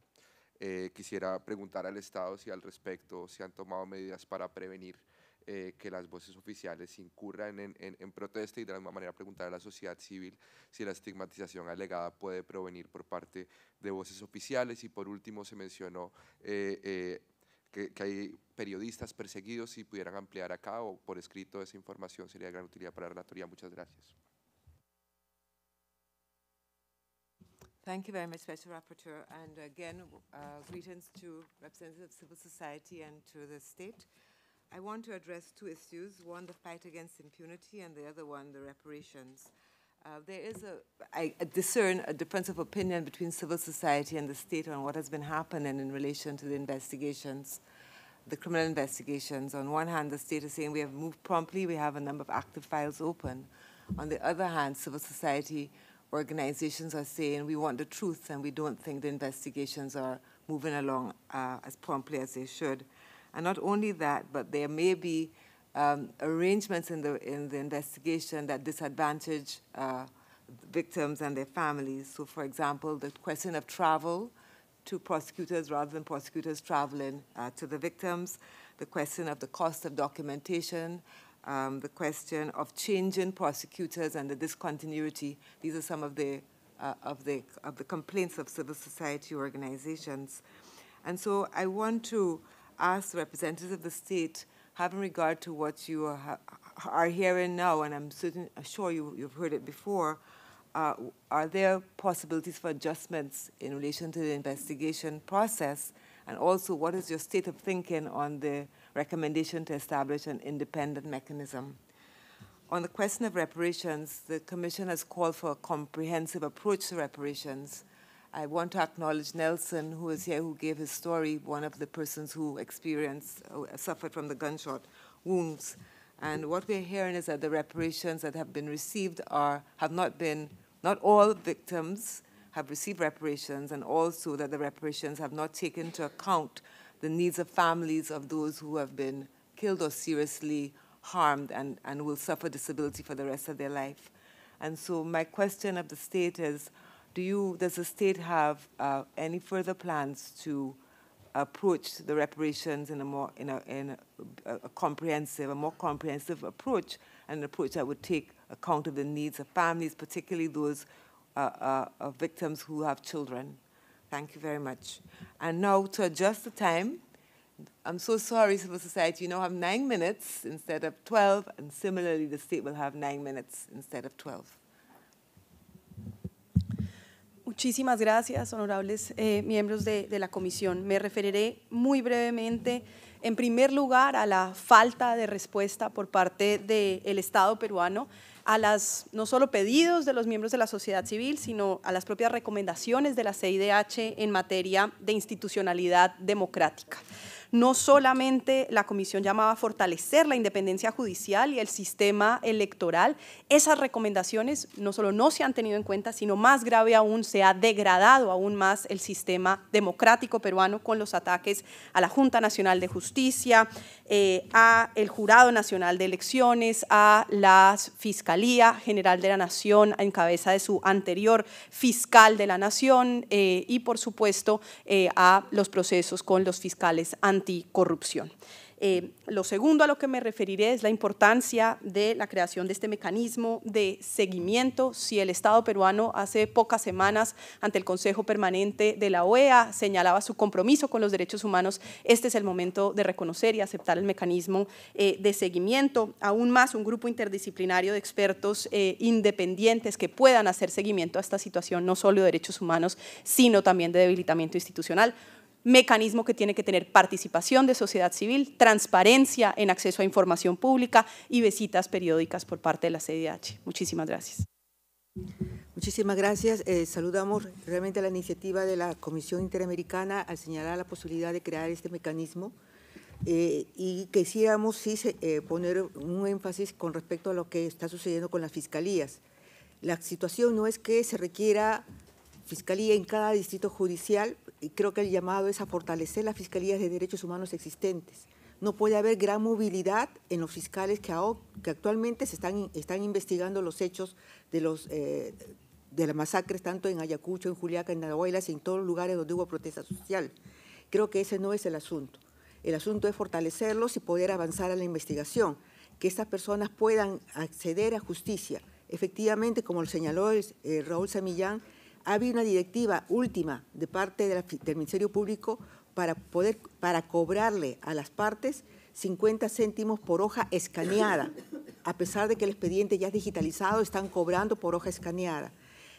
Eh, quisiera preguntar al Estado si al respecto se han tomado medidas para prevenir eh, que las voces oficiales incurran en, en, protesta y de la misma manera preguntar a la sociedad civil si la estigmatización alegada puede provenir por parte de voces oficiales. Y por último se mencionó eh, que, que, hay periodistas perseguidos, si pudieran ampliar acá o por escrito esa información sería de gran utilidad para la relatoría. Muchas gracias. Thank you very much, Special Rapporteur, and again, uh, greetings to representatives of civil society and to the state. I want to address two issues, one the fight against impunity and the other one the reparations. Uh, there is a, I discern a difference of opinion between civil society and the state on what has been happening in relation to the investigations, the criminal investigations. On one hand, the state is saying we have moved promptly, we have a number of active files open. On the other hand, civil society organizations are saying we want the truth and we don't think the investigations are moving along uh, as promptly as they should. And not only that, but there may be um, arrangements in the, in the investigation that disadvantage uh, victims and their families. So, for example, the question of travel to prosecutors rather than prosecutors traveling uh, to the victims, the question of the cost of documentation, um, the question of changing prosecutors and the discontinuity. These are some of the, uh, of, the, of the complaints of civil society organizations. And so I want to ask representatives of the state, having regard to what you are, are hearing now, and I'm certain, sure you, you've heard it before, uh, are there possibilities for adjustments in relation to the investigation process? And also, what is your state of thinking on the recommendation to establish an independent mechanism. On the question of reparations, the Commission has called for a comprehensive approach to reparations. I want to acknowledge Nelson, who is here, who gave his story, one of the persons who experienced, uh, suffered from the gunshot wounds. And what we're hearing is that the reparations that have been received are, have not been, not all victims have received reparations, and also that the reparations have not taken into account the needs of families of those who have been killed or seriously harmed and, and will suffer disability for the rest of their life. And so my question of the state is, do you, does the state have uh, any further plans to approach the reparations in a more in a, in a, a, comprehensive, a more comprehensive approach, an approach that would take account of the needs of families, particularly those uh, uh, victims who have children? Thank you very much. And now to adjust the time, I'm so sorry, Civil Society, you now have nine minutes instead of 12, and similarly, the state will have nine minutes instead of 12. Muchísimas gracias, honorables eh, miembros de, de, la comisión. Me referiré muy brevemente, en primer lugar, a la falta de respuesta por parte del de Estado peruano a las no solo pedidos de los miembros de la sociedad civil, sino a las propias recomendaciones de la CIDH en materia de institucionalidad democrática no solamente la comisión llamaba a fortalecer la independencia judicial y el sistema electoral, esas recomendaciones no solo no se han tenido en cuenta, sino más grave aún, se ha degradado aún más el sistema democrático peruano con los ataques a la Junta Nacional de Justicia, eh, a el Jurado Nacional de Elecciones, a la Fiscalía General de la Nación en cabeza de su anterior fiscal de la Nación eh, y, por supuesto, eh, a los procesos con los fiscales anteriores anticorrupción. Eh, lo segundo a lo que me referiré es la importancia de la creación de este mecanismo de seguimiento. Si el Estado peruano hace pocas semanas ante el Consejo Permanente de la OEA señalaba su compromiso con los derechos humanos, este es el momento de reconocer y aceptar el mecanismo eh, de seguimiento. Aún más, un grupo interdisciplinario de expertos eh, independientes que puedan hacer seguimiento a esta situación, no solo de derechos humanos, sino también de debilitamiento institucional mecanismo que tiene que tener participación de sociedad civil, transparencia en acceso a información pública y visitas periódicas por parte de la CDH. Muchísimas gracias. Muchísimas gracias. Eh, saludamos realmente la iniciativa de la Comisión Interamericana al señalar la posibilidad de crear este mecanismo eh, y quisiéramos sí se eh, poner un énfasis con respecto a lo que está sucediendo con las fiscalías. La situación no es que se requiera Fiscalía en cada distrito judicial, creo que el llamado es a fortalecer las fiscalías de derechos humanos existentes. No puede haber gran movilidad en los fiscales que, que actualmente se están, están investigando los hechos de, los, eh, de las masacres tanto en Ayacucho, en Juliaca, en Narahuaylas y en todos los lugares donde hubo protesta social. Creo que ese no es el asunto. El asunto es fortalecerlos y poder avanzar a la investigación, que estas personas puedan acceder a justicia. Efectivamente, como lo señaló Raúl Samillán, ha habido una directiva última de parte del Ministerio Público para poder para cobrarle a las partes 50 céntimos por hoja escaneada. A pesar de que el expediente ya es digitalizado, están cobrando por hoja escaneada.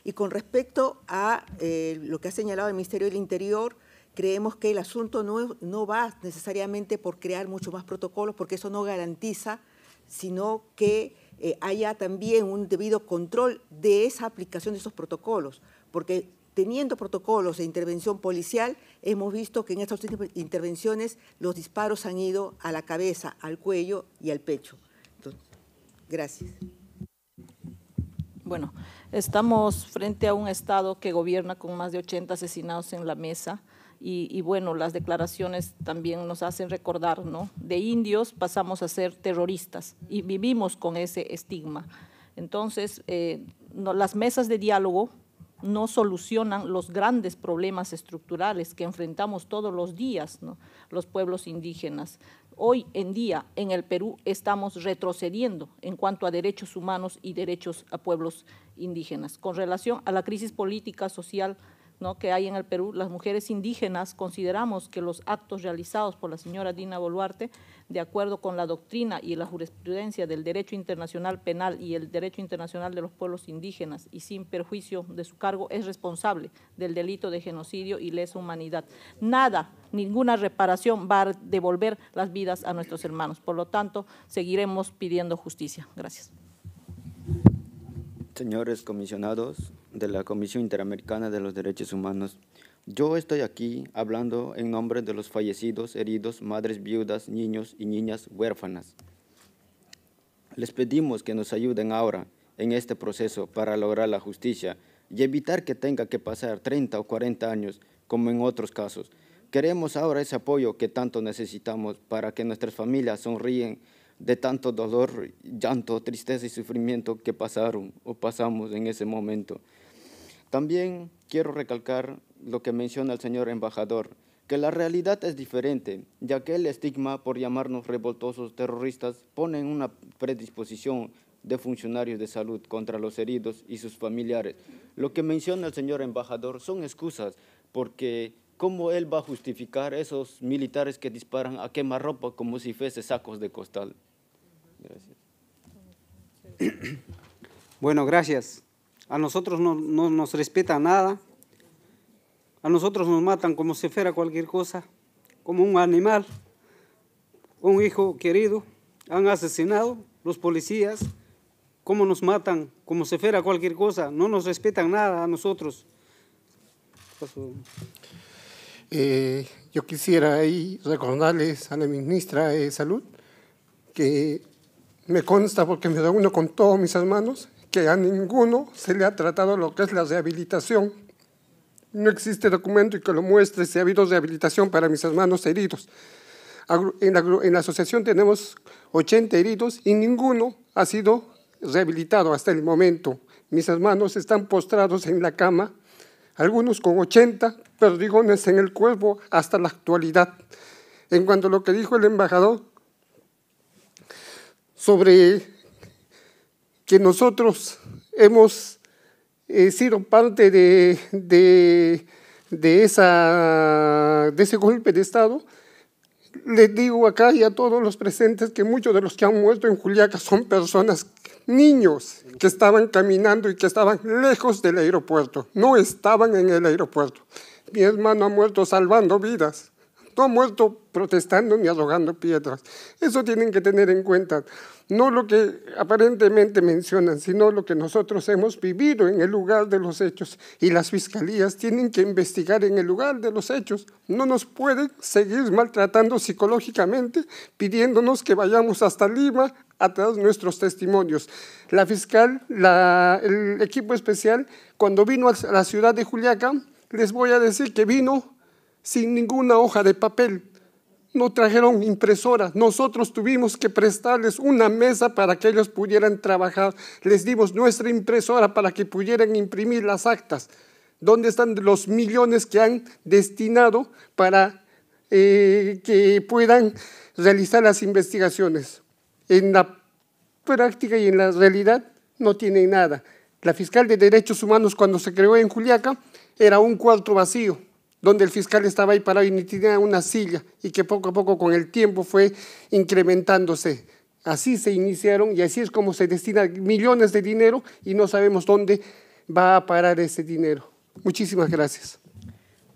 Y con respecto a eh, lo que ha señalado el Ministerio del Interior, creemos que el asunto no, va necesariamente por crear muchos más protocolos, porque eso no garantiza, sino que eh, haya también un debido control de esa aplicación de esos protocolos porque teniendo protocolos de intervención policial, hemos visto que en estas intervenciones los disparos han ido a la cabeza, al cuello y al pecho. gracias. Bueno, estamos frente a un Estado que gobierna con más de 80 asesinados en la mesa. Y, bueno, las declaraciones también nos hacen recordar, ¿no? De indios pasamos a ser terroristas y vivimos con ese estigma. Entonces, eh, las mesas de diálogo no solucionan los grandes problemas estructurales que enfrentamos todos los días los pueblos indígenas. Hoy en día en el Perú estamos retrocediendo en cuanto a derechos humanos y derechos a pueblos indígenas. Con relación a la crisis política, social, que hay en el Perú, las mujeres indígenas consideramos que los actos realizados por la señora Dina Boluarte, de acuerdo con la doctrina y la jurisprudencia del derecho internacional penal y el derecho internacional de los pueblos indígenas y sin perjuicio de su cargo, es responsable del delito de genocidio y lesa humanidad. Nada, ninguna reparación va a devolver las vidas a nuestros hermanos. Por lo tanto, seguiremos pidiendo justicia. Gracias. Señores comisionados, de la Comisión Interamericana de los Derechos Humanos. Yo estoy aquí hablando en nombre de los fallecidos, heridos, madres viudas, niños y niñas huérfanas. Les pedimos que nos ayuden ahora en este proceso para lograr la justicia y evitar que tenga que pasar 30 o 40 años como en otros casos. Queremos ahora ese apoyo que tanto necesitamos para que nuestras familias sonríen de tanto dolor, llanto, tristeza y sufrimiento que pasaron o pasamos en ese momento. También quiero recalcar lo que menciona el señor embajador, que la realidad es diferente, ya que el estigma por llamarnos revoltosos terroristas pone en una predisposición de funcionarios de salud contra los heridos y sus familiares. Lo que menciona el señor embajador son excusas, porque ¿cómo él va a justificar esos militares que disparan a quemarropa como si fuese sacos de costal? Gracias. Bueno, gracias. A nosotros no, nos respeta nada. A nosotros nos matan como si fuera cualquier cosa, como un animal. Un hijo querido han asesinado los policías. ¿Cómo nos matan? Como si fuera cualquier cosa. No nos respetan nada a nosotros. Eh, yo quisiera ahí recordarles a la ministra de Salud que me consta porque me uno con todos mis hermanos que a ninguno se le ha tratado lo que es la rehabilitación. No existe documento que lo muestre si ha habido rehabilitación para mis hermanos heridos. En la, en la asociación tenemos 80 heridos y ninguno ha sido rehabilitado hasta el momento. Mis hermanos están postrados en la cama, algunos con 80 perdigones en el cuerpo hasta la actualidad. En cuanto a lo que dijo el embajador sobre que nosotros hemos eh, sido parte de, de, esa, de ese golpe de Estado, les digo acá y a todos los presentes que muchos de los que han muerto en Juliaca son personas, niños, que estaban caminando y que estaban lejos del aeropuerto, no estaban en el aeropuerto. Mi hermano ha muerto salvando vidas no muerto protestando ni arrojando piedras. Eso tienen que tener en cuenta. No lo que aparentemente mencionan, sino lo que nosotros hemos vivido en el lugar de los hechos. Y las fiscalías tienen que investigar en el lugar de los hechos. No nos pueden seguir maltratando psicológicamente, pidiéndonos que vayamos hasta Lima a traer nuestros testimonios. La fiscal, la, el equipo especial, cuando vino a la ciudad de Juliaca, les voy a decir que vino sin ninguna hoja de papel. No trajeron impresora. Nosotros tuvimos que prestarles una mesa para que ellos pudieran trabajar. Les dimos nuestra impresora para que pudieran imprimir las actas. ¿Dónde están los millones que han destinado para eh, que puedan realizar las investigaciones? En la práctica y en la realidad no tienen nada. La fiscal de Derechos Humanos cuando se creó en Juliaca era un cuarto vacío donde el fiscal estaba ahí parado y ni tenía una silla y que poco a poco con el tiempo fue incrementándose. Así se iniciaron y así es como se destinan millones de dinero y no sabemos dónde va a parar ese dinero. Muchísimas gracias.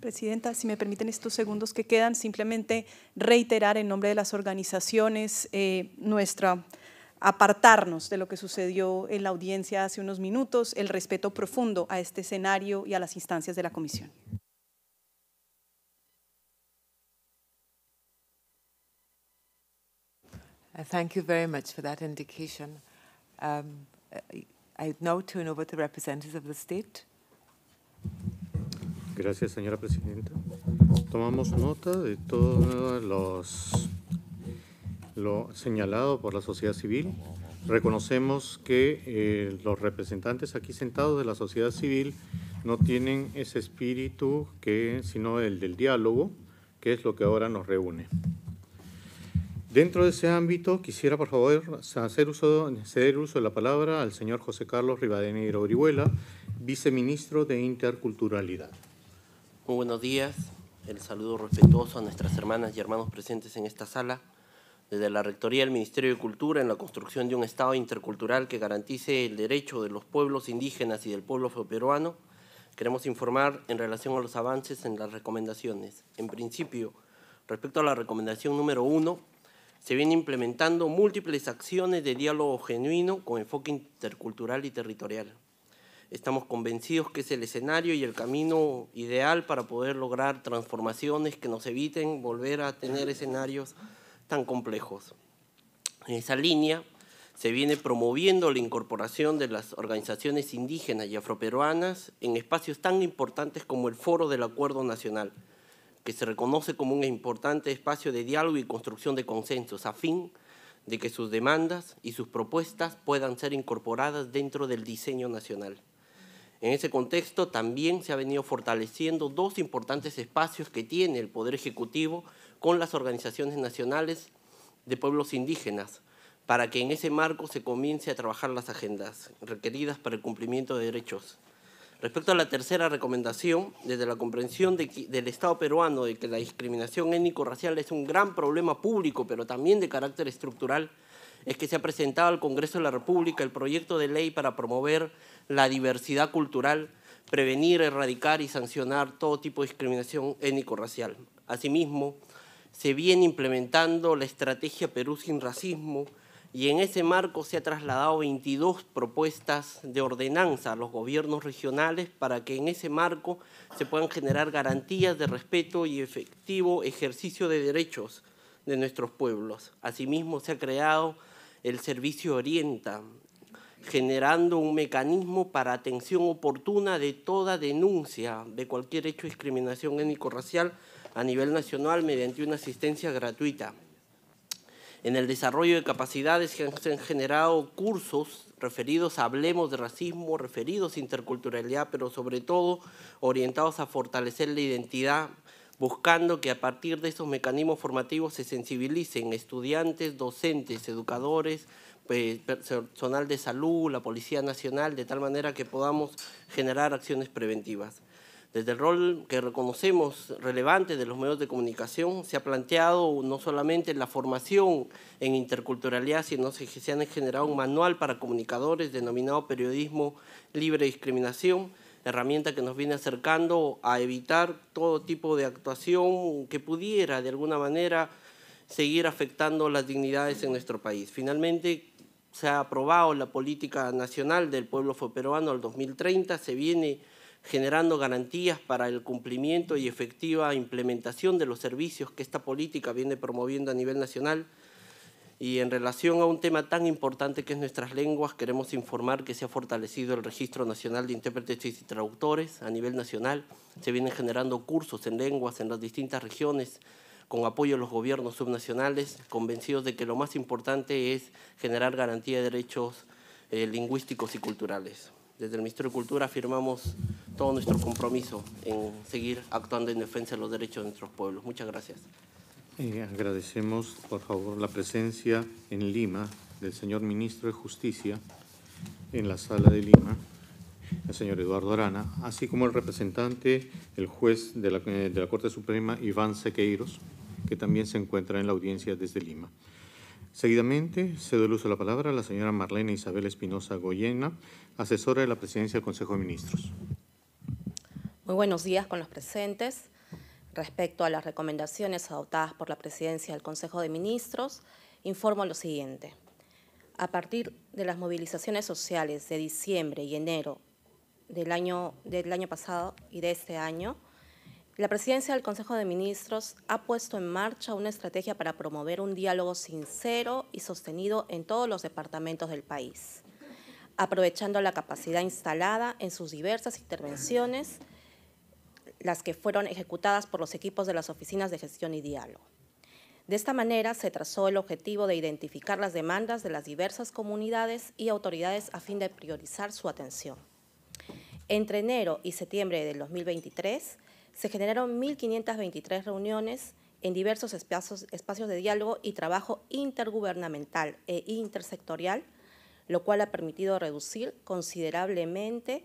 Presidenta, si me permiten estos segundos que quedan, simplemente reiterar en nombre de las organizaciones eh, nuestra apartarnos de lo que sucedió en la audiencia hace unos minutos, el respeto profundo a este escenario y a las instancias de la Comisión. thank you very much for that indication. Um, I now over representatives Gracias, señora presidenta. Tomamos nota de todo los lo señalado por la sociedad civil. Reconocemos que eh, los representantes aquí sentados de la sociedad civil no tienen ese espíritu que, sino el del diálogo, que es lo que ahora nos reúne. Dentro de ese ámbito, quisiera por favor hacer uso, ceder uso de la palabra al señor José Carlos Rivadeneiro Orihuela, viceministro de Interculturalidad. Muy buenos días. El saludo respetuoso a nuestras hermanas y hermanos presentes en esta sala. Desde la Rectoría del Ministerio de Cultura, en la construcción de un Estado intercultural que garantice el derecho de los pueblos indígenas y del pueblo peruano, queremos informar en relación a los avances en las recomendaciones. En principio, respecto a la recomendación número uno, se viene implementando múltiples acciones de diálogo genuino con enfoque intercultural y territorial. Estamos convencidos que es el escenario y el camino ideal para poder lograr transformaciones que nos eviten volver a tener escenarios tan complejos. En esa línea se viene promoviendo la incorporación de las organizaciones indígenas y afroperuanas en espacios tan importantes como el Foro del Acuerdo Nacional, que se reconoce como un importante espacio de diálogo y construcción de consensos a fin de que sus demandas y sus propuestas puedan ser incorporadas dentro del diseño nacional. En ese contexto también se ha venido fortaleciendo dos importantes espacios que tiene el Poder Ejecutivo con las organizaciones nacionales de pueblos indígenas, para que en ese marco se comience a trabajar las agendas requeridas para el cumplimiento de derechos Respecto a la tercera recomendación, desde la comprensión del Estado peruano de que la discriminación étnico-racial es un gran problema público, pero también de carácter estructural, es que se ha presentado al Congreso de la República el proyecto de ley para promover la diversidad cultural, prevenir, erradicar y sancionar todo tipo de discriminación étnico-racial. Asimismo, se viene implementando la estrategia Perú sin racismo, y en ese marco se ha trasladado 22 propuestas de ordenanza a los gobiernos regionales para que en ese marco se puedan generar garantías de respeto y efectivo ejercicio de derechos de nuestros pueblos. Asimismo, se ha creado el Servicio Orienta, generando un mecanismo para atención oportuna de toda denuncia de cualquier hecho de discriminación étnico-racial a nivel nacional mediante una asistencia gratuita. En el desarrollo de capacidades se han generado cursos referidos a Hablemos de Racismo, referidos a interculturalidad, pero sobre todo orientados a fortalecer la identidad, buscando que a partir de esos mecanismos formativos se sensibilicen estudiantes, docentes, educadores, pues, personal de salud, la Policía Nacional, de tal manera que podamos generar acciones preventivas. Desde el rol que reconocemos relevante de los medios de comunicación, se ha planteado no solamente la formación en interculturalidad, sino que se han generado un manual para comunicadores denominado Periodismo Libre de Discriminación, herramienta que nos viene acercando a evitar todo tipo de actuación que pudiera de alguna manera seguir afectando las dignidades en nuestro país. Finalmente, se ha aprobado la política nacional del pueblo peruano al 2030, se viene generando garantías para el cumplimiento y efectiva implementación de los servicios que esta política viene promoviendo a nivel nacional. Y en relación a un tema tan importante que es nuestras lenguas, queremos informar que se ha fortalecido el Registro Nacional de Intérpretes y Traductores a nivel nacional. Se vienen generando cursos en lenguas en las distintas regiones con apoyo de los gobiernos subnacionales, convencidos de que lo más importante es generar garantía de derechos eh, lingüísticos y culturales desde el Ministerio de Cultura afirmamos todo nuestro compromiso en seguir actuando en defensa de los derechos de nuestros pueblos. Muchas gracias. Eh, agradecemos, por favor, la presencia en Lima del señor Ministro de Justicia en la sala de Lima, el señor Eduardo Arana, así como el representante, el juez de la, eh, de la Corte Suprema, Iván Sequeiros, que también se encuentra en la audiencia desde Lima. Seguidamente, cedo el uso de la palabra a la señora Marlene Isabel Espinosa Goyena, asesora de la Presidencia del Consejo de Ministros. Muy buenos días con los presentes. Respecto a las recomendaciones adoptadas por la Presidencia del Consejo de Ministros, informo lo siguiente. A partir de las movilizaciones sociales de diciembre y enero del año, del año pasado y de este año, la presidencia del Consejo de Ministros ha puesto en marcha una estrategia para promover un diálogo sincero y sostenido en todos los departamentos del país, aprovechando la capacidad instalada en sus diversas intervenciones, las que fueron ejecutadas por los equipos de las oficinas de gestión y diálogo. De esta manera se trazó el objetivo de identificar las demandas de las diversas comunidades y autoridades a fin de priorizar su atención. Entre enero y septiembre del 2023 se generaron 1.523 reuniones en diversos espacios, de diálogo y trabajo intergubernamental e intersectorial, lo cual ha permitido reducir considerablemente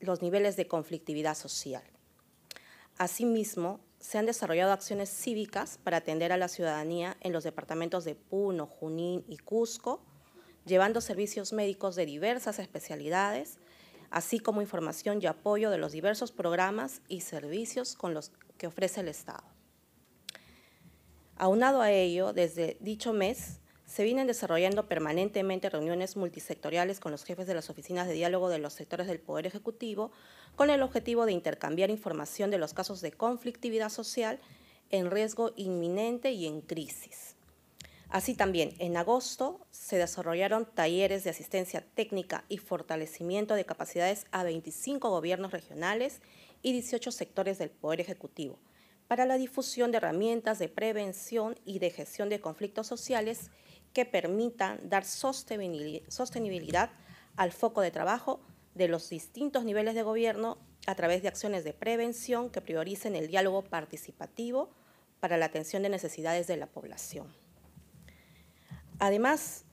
los niveles de conflictividad social. Asimismo, se han desarrollado acciones cívicas para atender a la ciudadanía en los departamentos de Puno, Junín y Cusco, llevando servicios médicos de diversas especialidades así como información y apoyo de los diversos programas y servicios con los que ofrece el Estado. Aunado a ello, desde dicho mes se vienen desarrollando permanentemente reuniones multisectoriales con los jefes de las oficinas de diálogo de los sectores del Poder Ejecutivo con el objetivo de intercambiar información de los casos de conflictividad social en riesgo inminente y en crisis. Así también, en agosto se desarrollaron talleres de asistencia técnica y fortalecimiento de capacidades a 25 gobiernos regionales y 18 sectores del Poder Ejecutivo para la difusión de herramientas de prevención y de gestión de conflictos sociales que permitan dar sostenibilidad al foco de trabajo de los distintos niveles de gobierno a través de acciones de prevención que prioricen el diálogo participativo para la atención de necesidades de la población. Además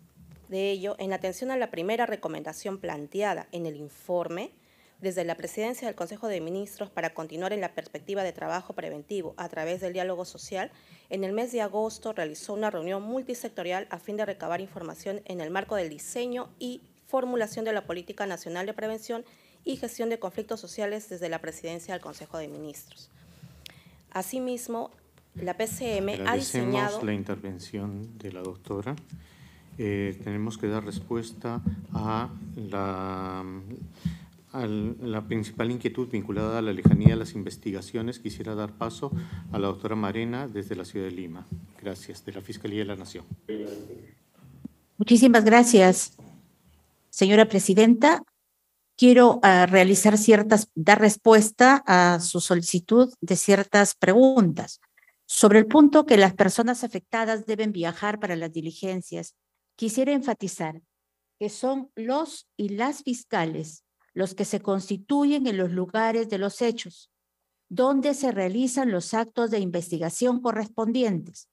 de ello, en atención a la primera recomendación planteada en el informe, desde la presidencia del Consejo de Ministros para continuar en la perspectiva de trabajo preventivo a través del diálogo social, en el mes de agosto realizó una reunión multisectorial a fin de recabar información en el marco del diseño y formulación de la Política Nacional de Prevención y Gestión de Conflictos Sociales desde la presidencia del Consejo de Ministros. Asimismo, la PCM ha diseñado... la intervención de la doctora. Eh, tenemos que dar respuesta a la, principal inquietud vinculada a la lejanía de las investigaciones. Quisiera dar paso a la doctora Marena desde la ciudad de Lima. Gracias, de la Fiscalía de la Nación. Muchísimas gracias, señora presidenta. Quiero ah, realizar ciertas, dar respuesta a su solicitud de ciertas preguntas. Sobre el punto que las personas afectadas deben viajar para las diligencias, quisiera enfatizar que son los y las fiscales los que se constituyen en los lugares de los hechos, donde se realizan los actos de investigación correspondientes,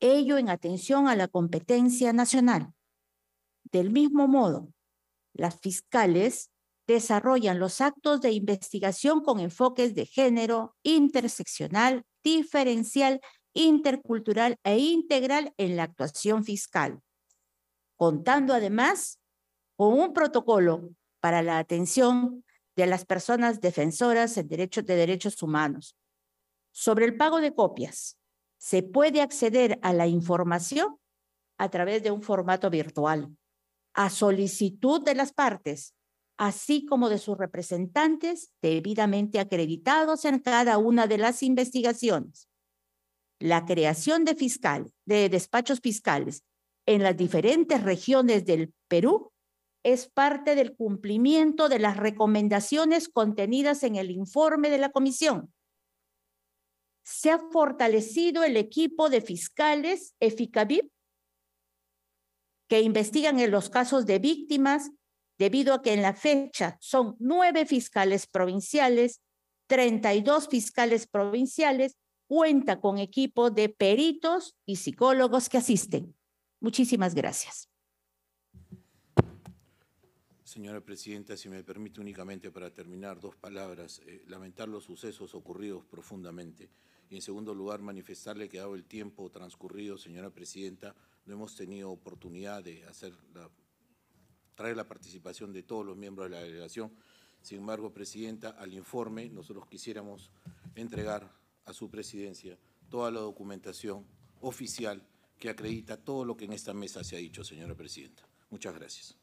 ello en atención a la competencia nacional. Del mismo modo, las fiscales desarrollan los actos de investigación con enfoques de género, interseccional diferencial, intercultural e integral en la actuación fiscal, contando además con un protocolo para la atención de las personas defensoras en derechos de derechos humanos. Sobre el pago de copias, se puede acceder a la información a través de un formato virtual, a solicitud de las partes, así como de sus representantes debidamente acreditados en cada una de las investigaciones. La creación de, de despachos fiscales en las diferentes regiones del Perú es parte del cumplimiento de las recomendaciones contenidas en el informe de la comisión. Se ha fortalecido el equipo de fiscales EFICAVIP que investigan en los casos de víctimas, debido a que en la fecha son nueve fiscales provinciales, 32 fiscales provinciales, cuenta con equipo de peritos y psicólogos que asisten. Muchísimas gracias. Señora Presidenta, si me permite únicamente para terminar dos palabras, eh, lamentar los sucesos ocurridos profundamente y en segundo lugar manifestarle que dado el tiempo transcurrido, señora Presidenta, no hemos tenido oportunidad de hacer la traer la participación de todos los miembros de la delegación. Sin embargo, Presidenta, al informe nosotros quisiéramos entregar a su presidencia toda la documentación oficial que acredita todo lo que en esta mesa se ha dicho, señora Presidenta. Muchas gracias.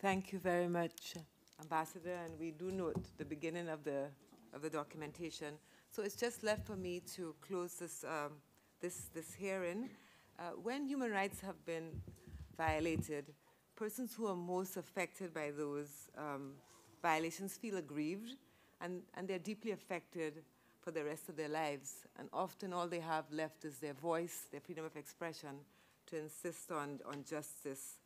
Thank you very much, Ambassador, and we do note the beginning of the, of the documentation. So it's just left for me to close this, um, this, this hearing. Uh, when human rights have been violated, persons who are most affected by those um, violations feel aggrieved and, and they're deeply affected for the rest of their lives. And often all they have left is their voice, their freedom of expression, to insist on, on justice.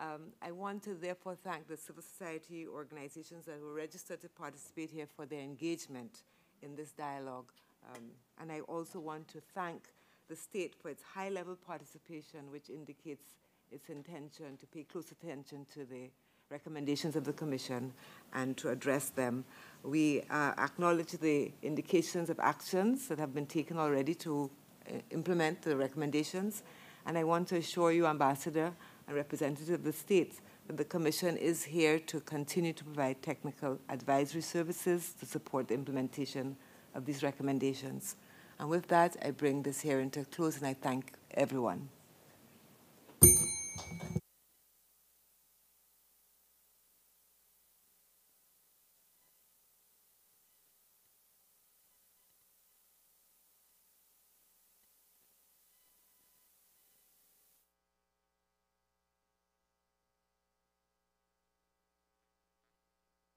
Um, I want to therefore thank the civil society organizations that were registered to participate here for their engagement in this dialogue. Um, and I also want to thank the state for its high level participation, which indicates its intention to pay close attention to the recommendations of the Commission and to address them. We uh, acknowledge the indications of actions that have been taken already to uh, implement the recommendations. And I want to assure you, Ambassador and representative of the states, that the Commission is here to continue to provide technical advisory services to support the implementation of these recommendations. And with that, I bring this hearing to a close and I thank everyone.